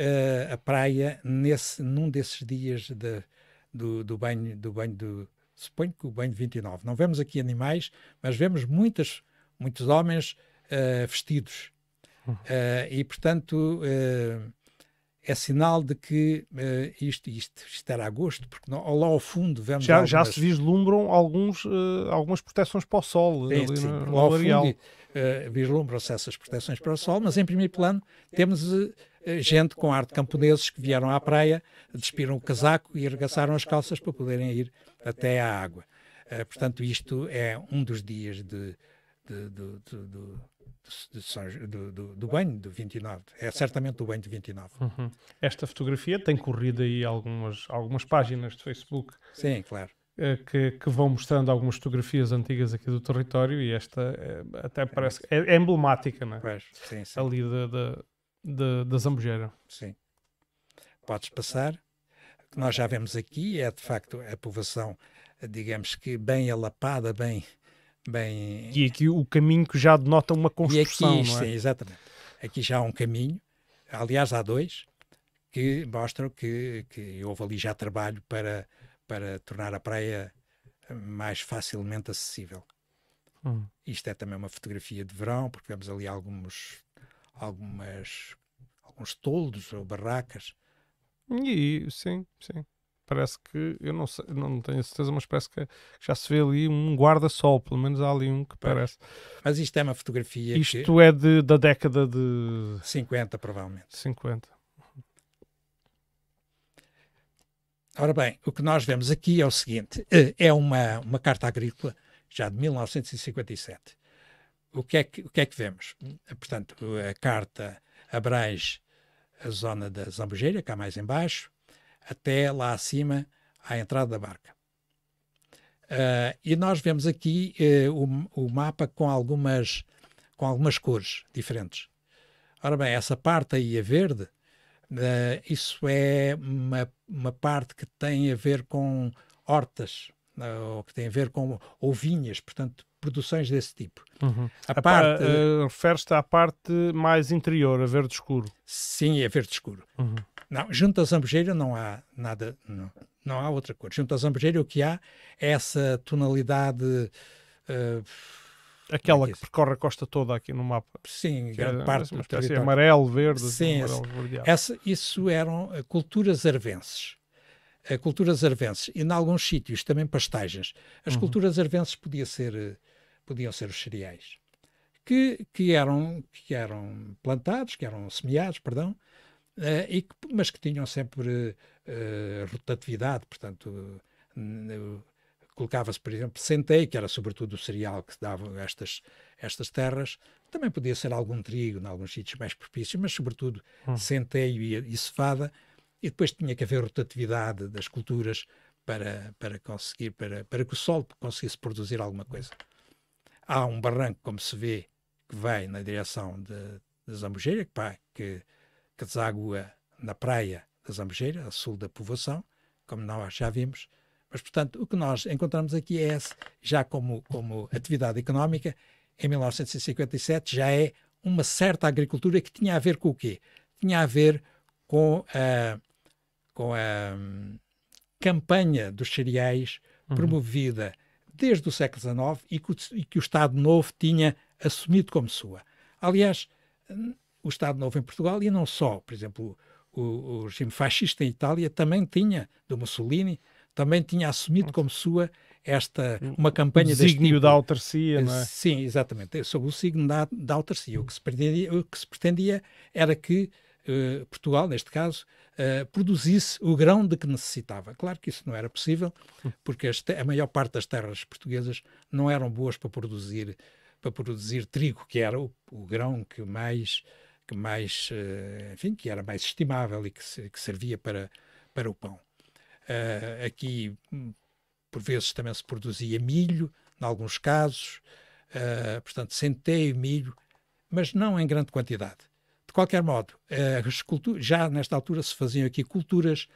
uh, a praia nesse, num desses dias de, do, do banho, do banho do, suponho que o banho de 29. Não vemos aqui animais, mas vemos muitas, muitos homens uh, vestidos. Uh, e, portanto, uh, é sinal de que isto, isto estará a gosto, porque não, lá ao fundo vemos. Já, algumas... já se vislumbram alguns, algumas proteções para o sol. Sim, ali sim, no, lá ao fundo eh, vislumbram-se essas proteções para o sol, mas em primeiro plano temos eh, eh, gente com ar de camponeses que vieram à praia, despiram o casaco e arregaçaram as calças para poderem ir até à água. portanto, isto é um dos dias de, de, de, do, do, do, banho de 29. É certamente o banho de 29. Uhum. Esta fotografia tem corrido aí algumas, algumas páginas de Facebook. Sim, claro. Eh, que, que, vão mostrando algumas fotografias antigas aqui do território e esta eh, é, até parece é, é emblemática, não é? Pois, sim, sim. Ali da, da, da, da Zambujeira. Sim. Podes passar. O que nós já vemos aqui é de facto a povoação, digamos que bem alapada, bem. bem... E aqui o caminho que já denota uma construção. E aqui, não é? Sim, exatamente. Aqui já há um caminho, aliás, há dois, que mostram que, que houve ali já trabalho para para tornar a praia eh, mais facilmente acessível. Hum. Isto é também uma fotografia de verão, porque vemos ali alguns, algumas, alguns toldos ou barracas. E, sim, sim. Parece que, eu não, sei, não tenho certeza, mas parece que já se vê ali um guarda-sol, pelo menos há ali um que parece. Mas isto é uma fotografia. Isto que... é de, da década de 50, provavelmente. 50. Ora bem, o que nós vemos aqui é o seguinte: eh, é uma, uma carta agrícola já de 1957. O que, é que, o que é que vemos? Eh, portanto, a carta abrange a zona da Zambujeira, cá mais embaixo, até lá acima, à entrada da barca. Uh, e nós vemos aqui uh, o, o, mapa com algumas, com algumas cores diferentes. Ora bem, essa parte aí a verde Uh, isso é uma, uma parte que tem a ver com hortas, eh, ou que tem a ver com ovinhas, portanto, produções desse tipo. Uhum. A, a parte... Uh, Refere-se à parte mais interior, a verde escuro. Sim, a é verde escuro. Uhum. Não, junto à zambujeira não há nada, não, não há outra cor. Junto à zambujeira o que há é essa tonalidade... Uh, Aquela é que, que percorre a costa toda aqui no mapa. Sim, é grande é, parte do assim, território. amarelo, verde, assim, Sim, amarelo, essa, essa, isso eram eh, culturas arvenses. Eh, culturas arvenses e, em alguns sítios, também pastagens. As uhum. culturas arvenses podia ser, eh, podiam ser os cereais, que, que, eram, que eram plantados, que eram semeados, perdão, Uh, e que, mas que tinham sempre uh, rotatividade, portanto, uh, colocava-se, por exemplo, centeio, que era sobretudo o cereal que dava estas, estas terras. Também podia ser algum trigo, em alguns sítios mais propícios, mas sobretudo hum. centeio e, e cevada. E depois tinha que haver rotatividade das culturas para, para conseguir, para, para que o solo conseguisse produzir alguma coisa. Há um barranco, como se vê, que vai na direção de, de Zambujeira, que, que, que deságua na praia da Zambujeira, a sul da povoação, como nós já vimos mas, portanto, o que nós encontramos aqui é esse, já como, como atividade económica, em 1957 já é uma certa agricultura que tinha a ver com o quê? Tinha a ver com a, com a hum, campanha dos cereais uhum. promovida desde o século XIX e que, o, e que o Estado Novo tinha assumido como sua. Aliás, hum, o Estado Novo em Portugal, e não só, por exemplo, o, o regime fascista em Itália também tinha, do Mussolini, também tinha assumido como sua esta uma campanha o signo tipo. da autarcia, não é? Eh, sim, exatamente, eh, sobre o signo da, da autarcia. O que, se pretendia, o que se pretendia era que uh, Portugal, neste caso, uh, produzisse o grão de que necessitava. Claro que isso não era possível, porque este, a maior parte das terras portuguesas não eram boas para produzir para produzir trigo, que era o, o grão que mais que mais, uh, enfim, que era mais estimável e que, que servia para para o pão. Uh, aqui, hum, por vezes, também se produzia milho, em alguns casos, uh, portanto, centeio, milho, mas não em grande quantidade. De qualquer modo, uh, já nesta altura se faziam aqui culturas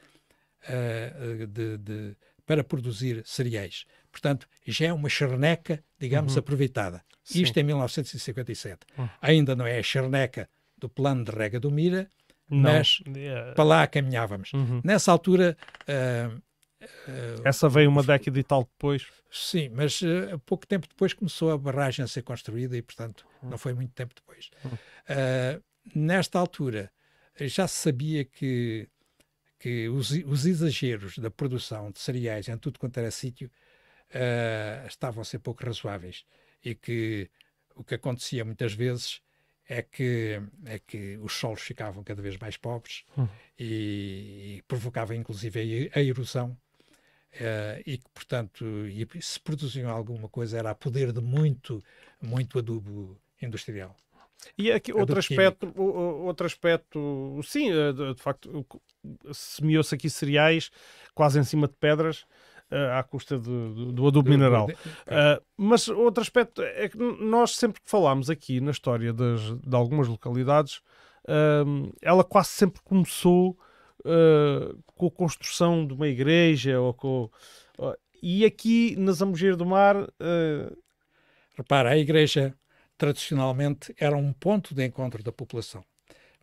de, de, para produzir cereais. Portanto, já é uma charneca, digamos, uhum. aproveitada. Sim. Isto em 1957. Uhum. Ainda não é a charneca do plano de rega do Mira, não. mas yeah. para lá caminhávamos. Uhum. Nessa altura. Uh, uh, Essa veio uma década e tal depois? Sim, mas uh, pouco tempo depois começou a barragem a ser construída e, portanto, uhum. não foi muito tempo depois. Uhum. nesta altura, já se sabia que, que os, os, exageros da produção de cereais em tudo quanto era sítio estavam a ser pouco razoáveis e que o que acontecia muitas vezes é que, é que os solos ficavam cada vez mais pobres uhum. e, e, provocava inclusive a erosão Uh, e que, portanto, e se produziam alguma coisa era a poder de muito, muito adubo industrial. E aqui adubo outro aspecto, outro aspecto, sim, eh, de facto, semeou-se aqui cereais quase em cima de pedras eh, à custa do, do adubo mineral. Uh, mas outro aspecto é que nós sempre que falamos aqui na história das, de algumas localidades, uh, ela quase sempre começou eh, com a construção de uma igreja ou com... e aqui nas Zambujeira do Mar... Repara, a igreja tradicionalmente era um ponto de encontro da população.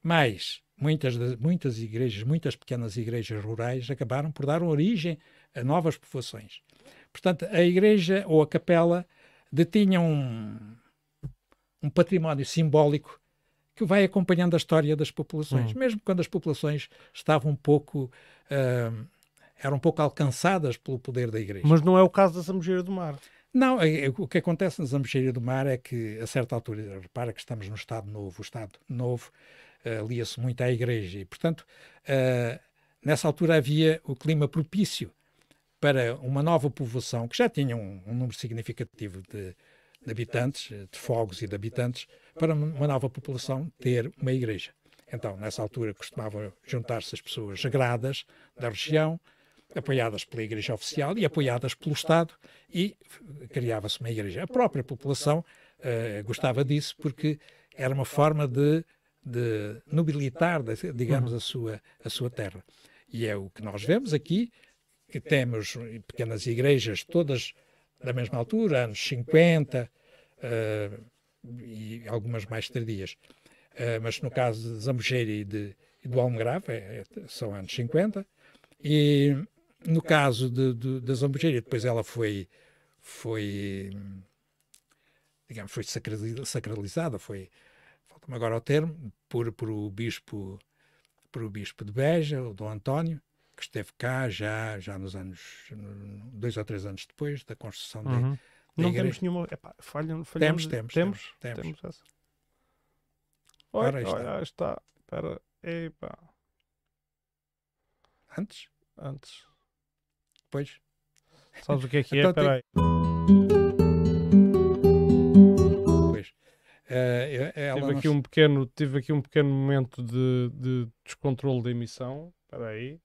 Mas muitas, muitas igrejas, muitas pequenas igrejas rurais acabaram por dar origem a novas povoações. Portanto, a igreja ou a capela detinha um, um património simbólico que vai acompanhando a história das populações, uhum. mesmo quando as populações estavam um pouco. Uh, eram um pouco alcançadas pelo poder da Igreja. Mas não é o caso da Sambujeira do Mar. Não, é, é, o que acontece na Zambujeira do Mar é que, a certa altura, repara que estamos no Estado Novo. O Estado Novo uh, eh, lia-se muito à Igreja e, portanto, uh, nessa altura havia o clima propício para uma nova povoação que já tinha um, um número significativo de, de habitantes, de fogos e de habitantes, para uma nova população ter uma igreja. Então, nessa altura, costumavam juntar-se as pessoas sagradas da região, apoiadas pela Igreja Oficial e apoiadas pelo Estado, e criava-se uma igreja. A própria população uh, gostava disso porque era uma forma de, de nobilitar, digamos, uhum. a sua, a sua terra. E é o que nós vemos aqui que temos pequenas igrejas, todas da mesma altura, anos 50 uh, eh, e algumas mais tardias. Uh, mas no caso de Zambujeira e, de, do Almegrave é, é, são anos 50. E no caso de, de, da Zambujeira, depois ela foi, foi digamos, foi sacralizada, foi, falta-me agora o termo, por, por o bispo por o bispo de Beja, o Dom António, que esteve cá já, já nos anos, dois ou três anos depois da construção uhum. da, da Não igreja. temos nenhuma, epá, falham, falhamos, temos, temos, temos, temos, temos essa. Oi, Ora, está. Olha, está, espera, epá. Antes? Antes. Depois? Sabes o que é que é? Então espera aí. Uh, tive, aqui não... um pequeno, tive aqui um pequeno momento de, de descontrole da emissão. Espera aí.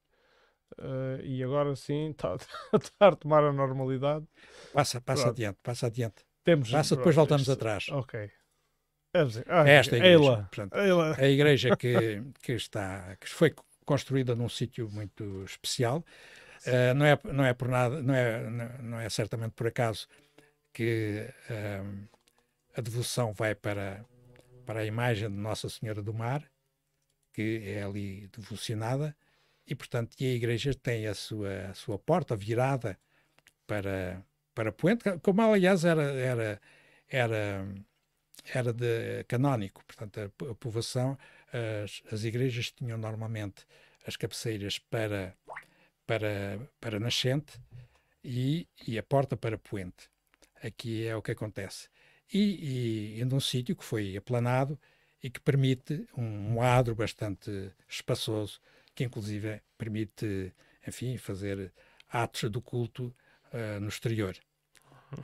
Uh, e agora sim está tá a tomar a normalidade. Passa, passa adiante, passa adiante. Temos, passa, depois voltamos este, atrás. Ok. É assim, ah, é esta é igreja, portanto, a igreja que, que, está, que foi construída num sítio muito especial, uh, não, é, não é por nada, não é, não é certamente por acaso que uh, a devoção vai para, para a imagem de Nossa Senhora do Mar, que é ali devocionada, e, portanto, e a Igreja tem a sua, a sua porta virada para, para Poente, como, aliás, era, era, era, era de, canónico. Portanto, a, a povoação, as, as igrejas tinham normalmente as cabeceiras para, para, para Nascente e, e a porta para Poente. Aqui é o que acontece. E, e, e num sítio que foi aplanado e que permite um, um adro bastante espaçoso que inclusive permite, enfim, fazer atos do culto uh, no exterior. Uhum.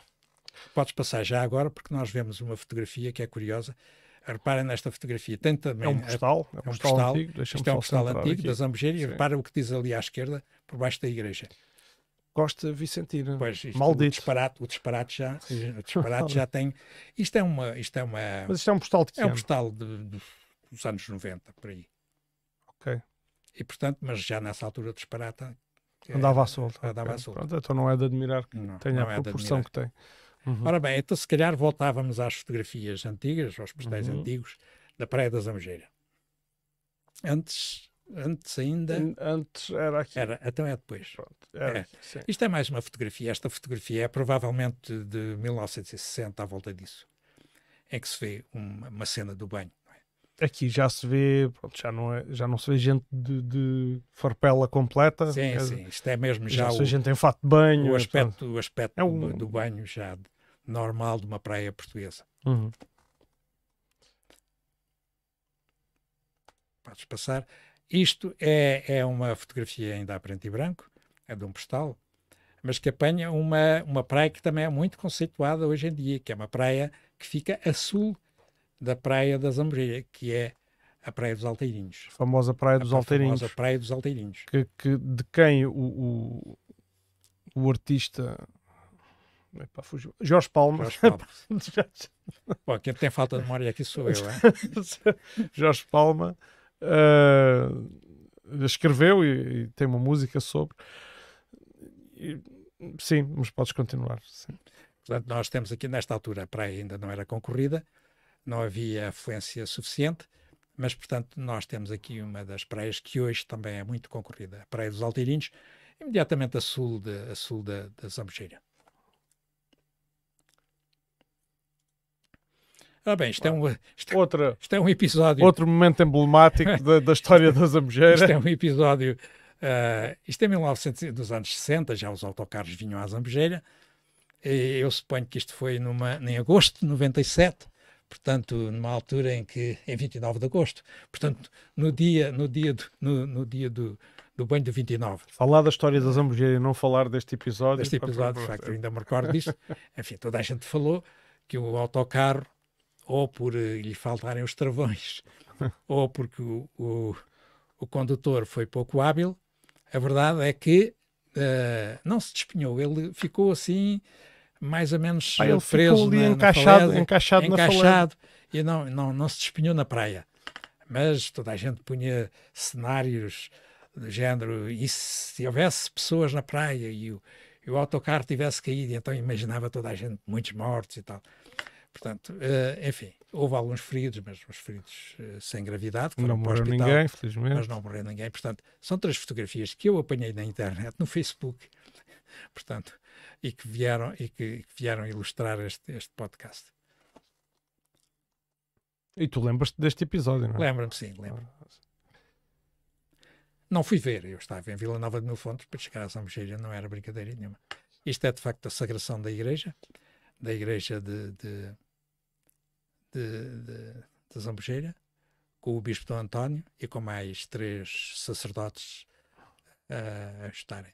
Podes passar já agora, porque nós vemos uma fotografia que é curiosa. Reparem nesta fotografia. Tem também, é um postal. É, é um postal, postal antigo. Isto é um postal antigo aqui. da Zambogeiras. Repara o que diz ali à esquerda, por baixo da igreja. Costa Vicentina. Pois, isto, Maldito. O disparate, o disparate, já, o disparate já tem... Isto é uma... Isto é uma Mas isto é um postal de que É um postal de, de, dos anos 90, por aí. Ok. E, portanto, mas já nessa altura disparata. É, andava à solta. Andava okay. à solta. Pronto, então não é de admirar que não, tenha não a é proporção que tem. Uhum. Ora bem, então se calhar voltávamos às fotografias antigas, aos postais uhum. antigos, da Praia da Zamojeira. Antes, antes ainda... Antes era aqui. Era, então é depois. Pronto, é. Isto é mais uma fotografia. Esta fotografia é provavelmente de 1960, à volta disso. em é que se vê uma, uma cena do banho aqui já se vê, pronto, já, não é, já não se vê gente de, de farpela completa. Sim, é, sim, isto é mesmo já. Já se vê gente em fato de banho. O é aspecto, portanto, o aspecto é um... do, banho já normal de uma praia portuguesa. Uhum. Podes passar. Isto é, é uma fotografia ainda a preto e branco, é de um postal, mas que apanha uma, uma praia que também é muito conceituada hoje em dia, que é uma praia que fica a sul da Praia da Zambreira, que é a Praia dos Alteirinhos. A famosa Praia dos a Alteirinhos. famosa Praia dos Alteirinhos. Que, que de quem o, o, o artista... Epá, Jorge Palma. Jorge Palma. Bom, quem tem falta de memória aqui sou eu, Jorge Palma uh, escreveu e, e, tem uma música sobre. E, sim, mas podes continuar. Sim. Portanto, nós temos aqui, nesta altura, a praia ainda não era concorrida, não havia afluência suficiente, mas, portanto, nós temos aqui uma das praias que hoje também é muito concorrida, a Praia dos Alteirinhos, imediatamente a sul, de, a sul da, da Zambujeira. Ah, bem, isto é um, isto, é, Outra, isto é um episódio. Outro momento emblemático da, da história da Zambujeira. isto é um episódio. Uh, isto é 1900, dos anos 60, já os autocarros vinham à Zambujeira. Eu suponho que isto foi numa, em agosto de 97 portanto, numa altura em que, em 29 de agosto, portanto, no dia, no dia, do, no, no dia do, do banho de 29. Falar da história das hamburguerias e não falar deste episódio. este episódio, de facto, eu ainda me recordo disto. Enfim, toda a gente falou que o autocarro, ou por eh, lhe faltarem os travões, ou porque o, o, o condutor foi pouco hábil, a verdade é que uh, não se despenhou, ele ficou assim mais ou menos ah, ele preso ali na, encaixado, na faleza, encaixado, encaixado na e não, não, não se despinhou na praia. Mas toda a gente punha cenários do género, e se houvesse pessoas na praia e o, e o autocarro tivesse caído, então imaginava toda a gente, muitos mortos e tal. Portanto, uh, enfim, houve alguns feridos, mas uns feridos uh, sem gravidade. Não morreu hospital, ninguém, felizmente. Mas não morreu ninguém. Portanto, são três fotografias que eu apanhei na internet, no Facebook. Portanto, e que vieram, e que, que vieram ilustrar este, este podcast. E tu lembras-te deste episódio, não é? Lembro-me, sim, lembro. Não fui ver, eu estava em Vila Nova de Mil Fontes para chegar a São Mexeira, não era brincadeira nenhuma. Isto é de facto a sagração da igreja, da igreja de, de, de, de, de São Mexeira, com o Bispo Dom António e com mais três sacerdotes uh, a estarem.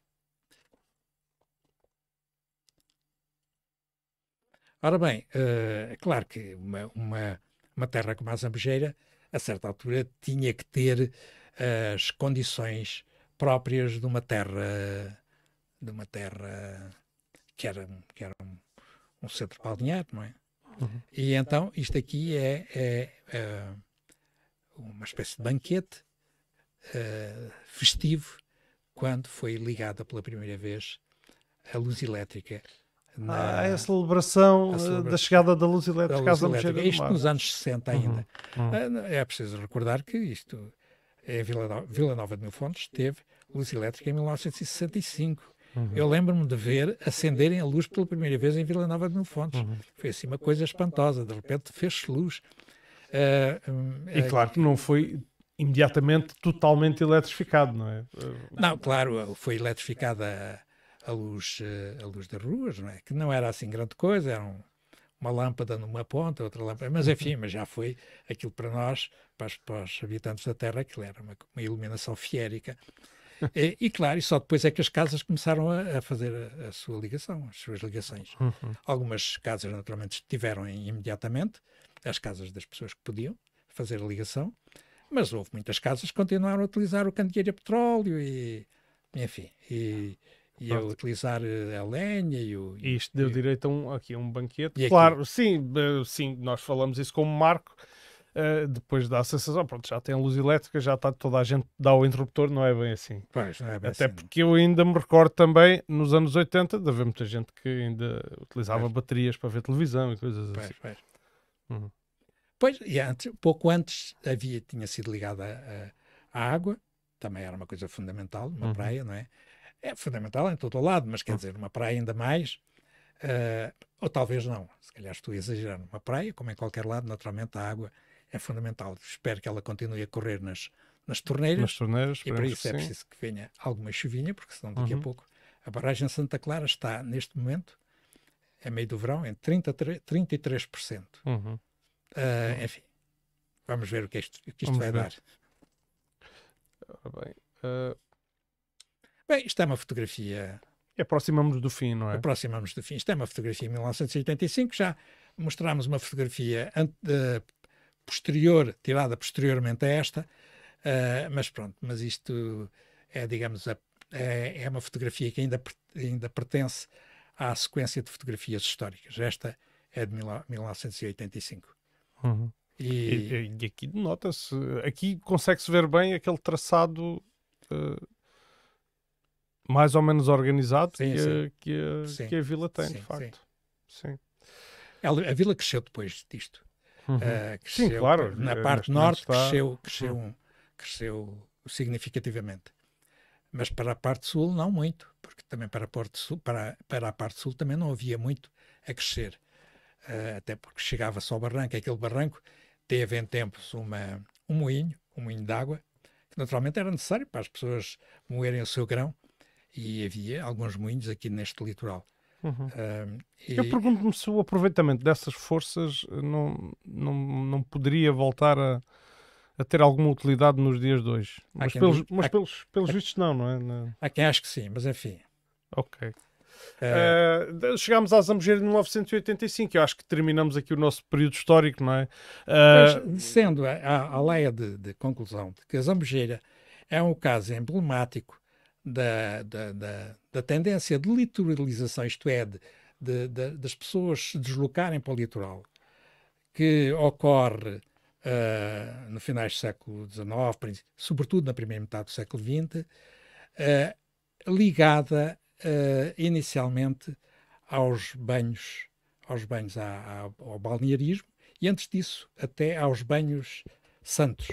Ora bem, uh, é claro que uma, uma, uma, terra como a Zambejeira, a certa altura, tinha que ter eh, as condições próprias de uma terra de uma terra que era, que era um, um centro balneário, não é? Uhum. E então isto aqui é, é, é uma espécie de banquete eh, festivo quando foi ligada pela primeira vez a luz elétrica na, ah, é a celebração, a eh, celebração da chegada da luz elétrica às Isto nos anos 60 uhum. ainda. Uhum. Uhum. É preciso recordar que isto é Vila, Vila Nova de Mil Fontes teve luz elétrica em 1965. Uhum. Eu lembro-me de ver acenderem a luz pela primeira vez em Vila Nova de Mil Fontes. Uhum. Foi assim uma coisa espantosa. De repente fez-se luz. Uh, uh, e é claro que não foi imediatamente totalmente eletrificado, não é? Não, claro, foi eletrificada a luz, eh, a luz das ruas, não é? que não era assim grande coisa, era um, uma lâmpada numa ponta, outra lâmpada, mas uhum. enfim, mas já foi aquilo para nós, para os, para os habitantes da Terra, aquilo era uma, uma iluminação fiérica. E, e, claro, e só depois é que as casas começaram a, a fazer a, a, sua ligação, as suas ligações. Uhum. Algumas casas, naturalmente, tiveram imediatamente, as casas das pessoas que podiam fazer a ligação, mas houve muitas casas que continuaram a utilizar o candeeiro a petróleo e, enfim, e, e Pronto. a utilizar eh, a lenha e o. E isto deu e... direito a um, aqui a um banquete. claro, aqui? sim, eh, sim, nós falamos isso como marco. Uh, depois dá a sensação, pronto, já tem a luz elétrica, já está toda a gente dá o interruptor, não é bem assim. Pois, não é bem Até assim, porque não. eu ainda me recordo também, nos anos 80, de haver muita gente que ainda utilizava pois. baterias para ver televisão e coisas assim. Pois, uhum. pois e antes, pouco antes havia, tinha sido ligada à água, também era uma coisa fundamental, uma uhum. praia, não é? É fundamental em todo o lado, mas quer hum. dizer, numa praia ainda mais, uh, ou talvez não, se calhar estou a exagerar, numa praia, como em qualquer lado, naturalmente a água é fundamental. Espero que ela continue a correr nas, nas torneiras, nas torneiras e para isso é preciso que venha alguma chuvinha, porque senão daqui uhum. a pouco a barragem Santa Clara está, neste momento, a meio do verão, em 30, 33%. Uhum. Uh, enfim, vamos ver o que isto, o que isto vai ver. dar. Ora bem, uh, Bem, isto é uma fotografia. Aproximamos do fim, não é? Aproximamos do fim. Isto é uma fotografia de 1985. Já mostramos uma fotografia posterior, tirada posteriormente a esta, uh, mas pronto, mas isto é, digamos, a, é, é, uma fotografia que ainda, ainda pertence à sequência de fotografias históricas. Esta é de mil, 1985. Uhum. E... E, e, aqui nota-se, aqui consegue-se ver bem aquele traçado. Uh mais ou menos organizado sim, que, sim. A, que, a, que, A, vila tem, de facto. Sim. Ela, a vila cresceu depois disto. Uhum. Uh, cresceu, sim, claro. Na eh, parte norte está... cresceu, uhum. cresceu, uhum. cresceu significativamente. Mas para a parte sul, não muito, porque também para a parte sul, para, para a parte sul também não havia muito a crescer. Uh, até porque chegava só ao barranco, aquele barranco teve em tempos uma, um moinho, um moinho de água, que naturalmente era necessário para as pessoas moerem o seu grão, e havia alguns moinhos aqui neste litoral. Uhum. e... Eu pergunto-me se o aproveitamento dessas forças não, não, não poderia voltar a, a ter alguma utilidade nos dias de hoje. Mas, pelos, diz... mas há... pelos, vistos, não, não é? Não... Há quem acho que sim, mas enfim. Ok. Uh... Uh, chegámos à Zambujeira de 1985, eu acho que terminamos aqui o nosso período histórico, não é? Uh... Eh, mas, sendo a, a, a leia de, de conclusão de que a Zambujeira é um caso emblemático da, da, da, da tendência de litoralização, isto é, de, de, de, das pessoas se deslocarem para o litoral, que ocorre uh, no finais do século XIX, sobretudo na primeira metade do século XX, uh, ah, ligada uh, inicialmente aos banhos, aos banhos à, à, ao balnearismo e antes disso até aos banhos santos.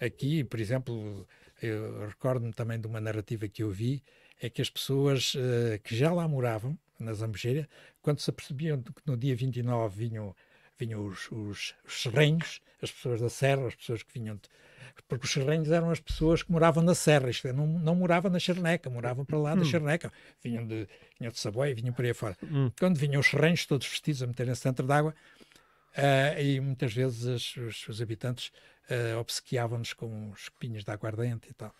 Aqui, por exemplo, eu recordo-me também de uma narrativa que eu vi, é que as pessoas uh, que já lá moravam, na Zambujeira, quando se apercebiam que no dia 29 vinham, vinham os, os, os serrenhos, as pessoas da serra, as pessoas que vinham... De, porque os serrenhos eram as pessoas que moravam na serra, isto é, não, não moravam na Xerneca, moravam para lá da hum. Vinham de, vinham de Saboia, vinham por aí fora. Hum. Quando vinham os serrenhos todos vestidos a meterem-se dentro d'água, uh, e muitas vezes os, os habitantes uh, eh, obsequiavam-nos com uns copinhos de aguardente e tal.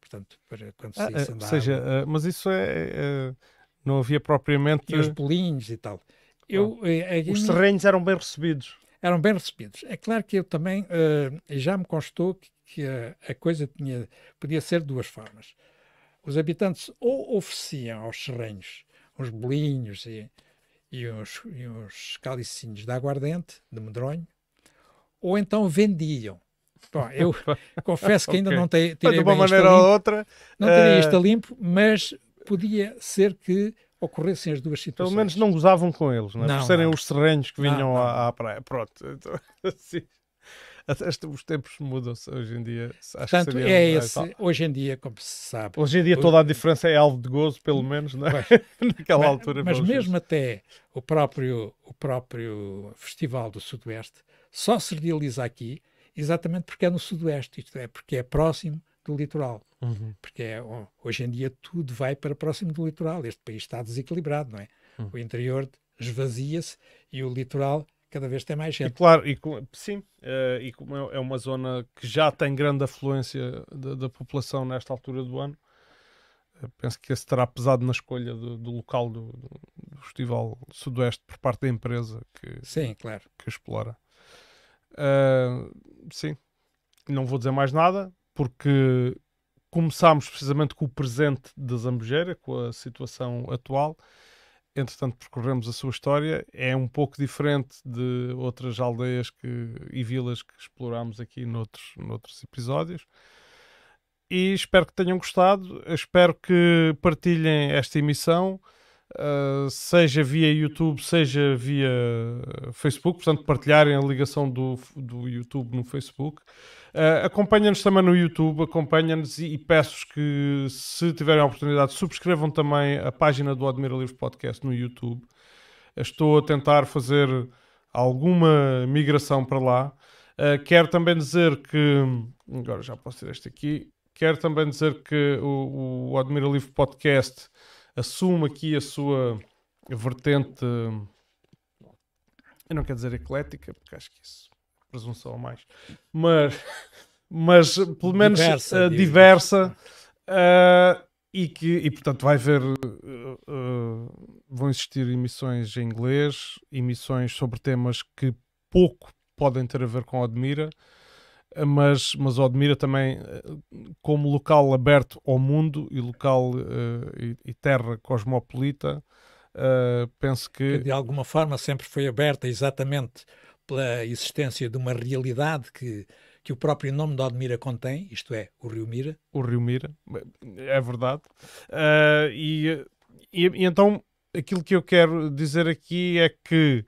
Portanto, para quando ah, se eh, Ou seja, eh, mas isso é. não havia propriamente. E os bolinhos e tal. Eu, ah, os eu, eram bem recebidos. Eram bem recebidos. É claro que eu também uh, já me constou que, que a, a, coisa tinha, podia ser de duas formas. Os habitantes ou ofereciam aos serrenhos uns bolinhos e, e, uns, e uns calicinhos de aguardente, de medronho, ou então vendiam. Bom, eu confesso que ainda okay. não te, mas de uma maneira ou outra. Não terei esta eh, limpo, mas podia ser que ocorressem as duas situações. Pelo menos não gozavam com eles, não é? Não, Por serem não. os serrenos que vinham não, à, à, praia. Pronto, então, assim. os tempos mudam-se hoje em dia. Acho Portanto, que seria, é esse. É, hoje em dia, como se sabe. Hoje em dia, toda a diferença é alvo de gozo, pelo hum, menos, não é? naquela mas, altura. Mas mesmo até o próprio, o próprio Festival do Sudoeste só se realiza aqui exatamente porque é no sudoeste, isto é, porque é próximo do litoral. Uhum. Porque é, hoje em dia tudo vai para próximo do litoral. Este país está desequilibrado, não é? Uhum. O interior esvazia-se e o litoral cada vez tem mais gente. E claro, e, sim, eh, e como é, é uma zona que já tem grande afluência da, população nesta altura do ano, eh, penso que esse terá pesado na escolha do, do local do, do, Festival Sudoeste por parte da empresa que, sim, claro. que explora. Uh, sim, não vou dizer mais nada, porque começámos precisamente com o presente da Zambujeira, com a situação atual. Entretanto, percorremos a sua história. É um pouco diferente de outras aldeias que, e vilas que explorámos aqui noutros, noutros episódios. E espero que tenham gostado. Espero que partilhem esta emissão. Ah, seja via YouTube, seja via Facebook, portanto, partilharem a ligação do, do YouTube no Facebook. Uh, acompanha-nos também no YouTube, acompanha-nos e, e peço-vos que, se tiverem a oportunidade, subscrevam também a página do Admira Livre Podcast no YouTube. Estou a tentar fazer alguma migração para lá. Uh, quero também dizer que. Agora já posso ter este aqui. Quero também dizer que o, o Admira Livre Podcast assume aqui a sua vertente. Eu não quero dizer eclética, porque acho que isso é presunção a mais, mas, mas pelo menos diversa, eh, diversa. Uh, e que e portanto vai haver uh, uh, vão existir emissões em inglês, emissões sobre temas que pouco podem ter a ver com a Admira mas, mas admira também eh, como local aberto ao mundo e local eh, e, e terra cosmopolita. Uh, penso que... que... de alguma forma sempre foi aberta exatamente pela existência de uma realidade que que o próprio nome de Odmira contém, isto é, o Rio Mira. O Rio Mira, é verdade. Uh, e, e, e, então aquilo que eu quero dizer aqui é que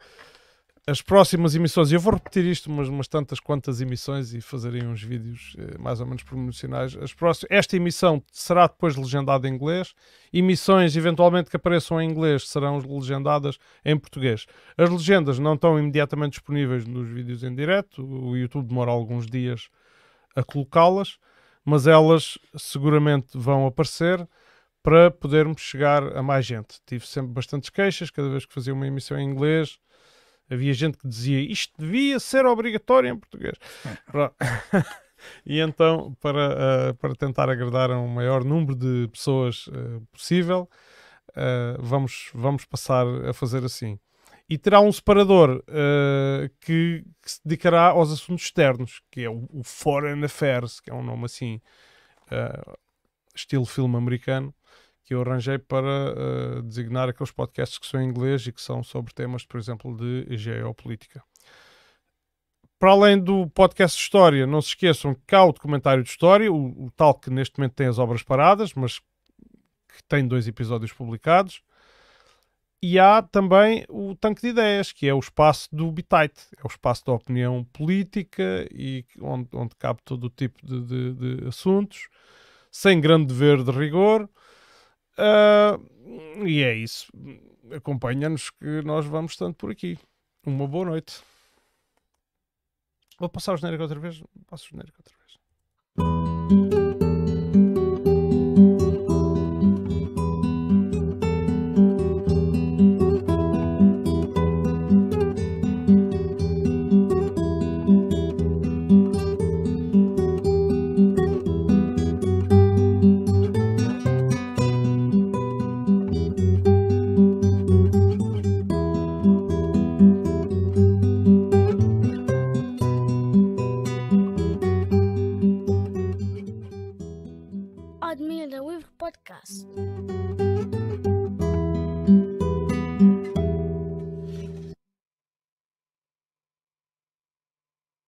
as próximas emissões, e eu vou repetir isto umas, umas tantas quantas emissões e fazerem uns vídeos eh, mais ou menos promocionais. As próximas, esta emissão será depois legendada em inglês. Emissões eventualmente que apareçam em inglês serão legendadas em português. As legendas não estão imediatamente disponíveis nos vídeos em direto, o YouTube demora alguns dias a colocá-las, mas elas seguramente vão aparecer para podermos chegar a mais gente. Tive sempre bastantes queixas cada vez que fazia uma emissão em inglês havia gente que dizia isto devia ser obrigatório em português. É. e então, para, uh, para tentar agradar a um maior número de pessoas uh, possível, uh, vamos, vamos passar a fazer assim. E terá um separador que, que, se dedicará aos assuntos externos, que é o, o Foreign Affairs, que é um nome assim, estilo filme americano que eu arranjei para uh, designar aqueles podcasts que são em inglês e que são sobre temas, por exemplo, de geopolítica. Para além do podcast de história, não se esqueçam que há o documentário de história, o, o tal que neste momento tem as obras paradas, mas que tem dois episódios publicados. E há também o Tanque de Ideias, que é o espaço do Bitite, é o espaço da opinião política e onde, onde cabe todo o tipo de, de, de assuntos, sem grande dever de rigor. Uh, e é isso. Acompanha-nos que nós vamos tanto por aqui. Uma boa noite. Vou passar o genérico outra vez? Passo o genérico outra vez.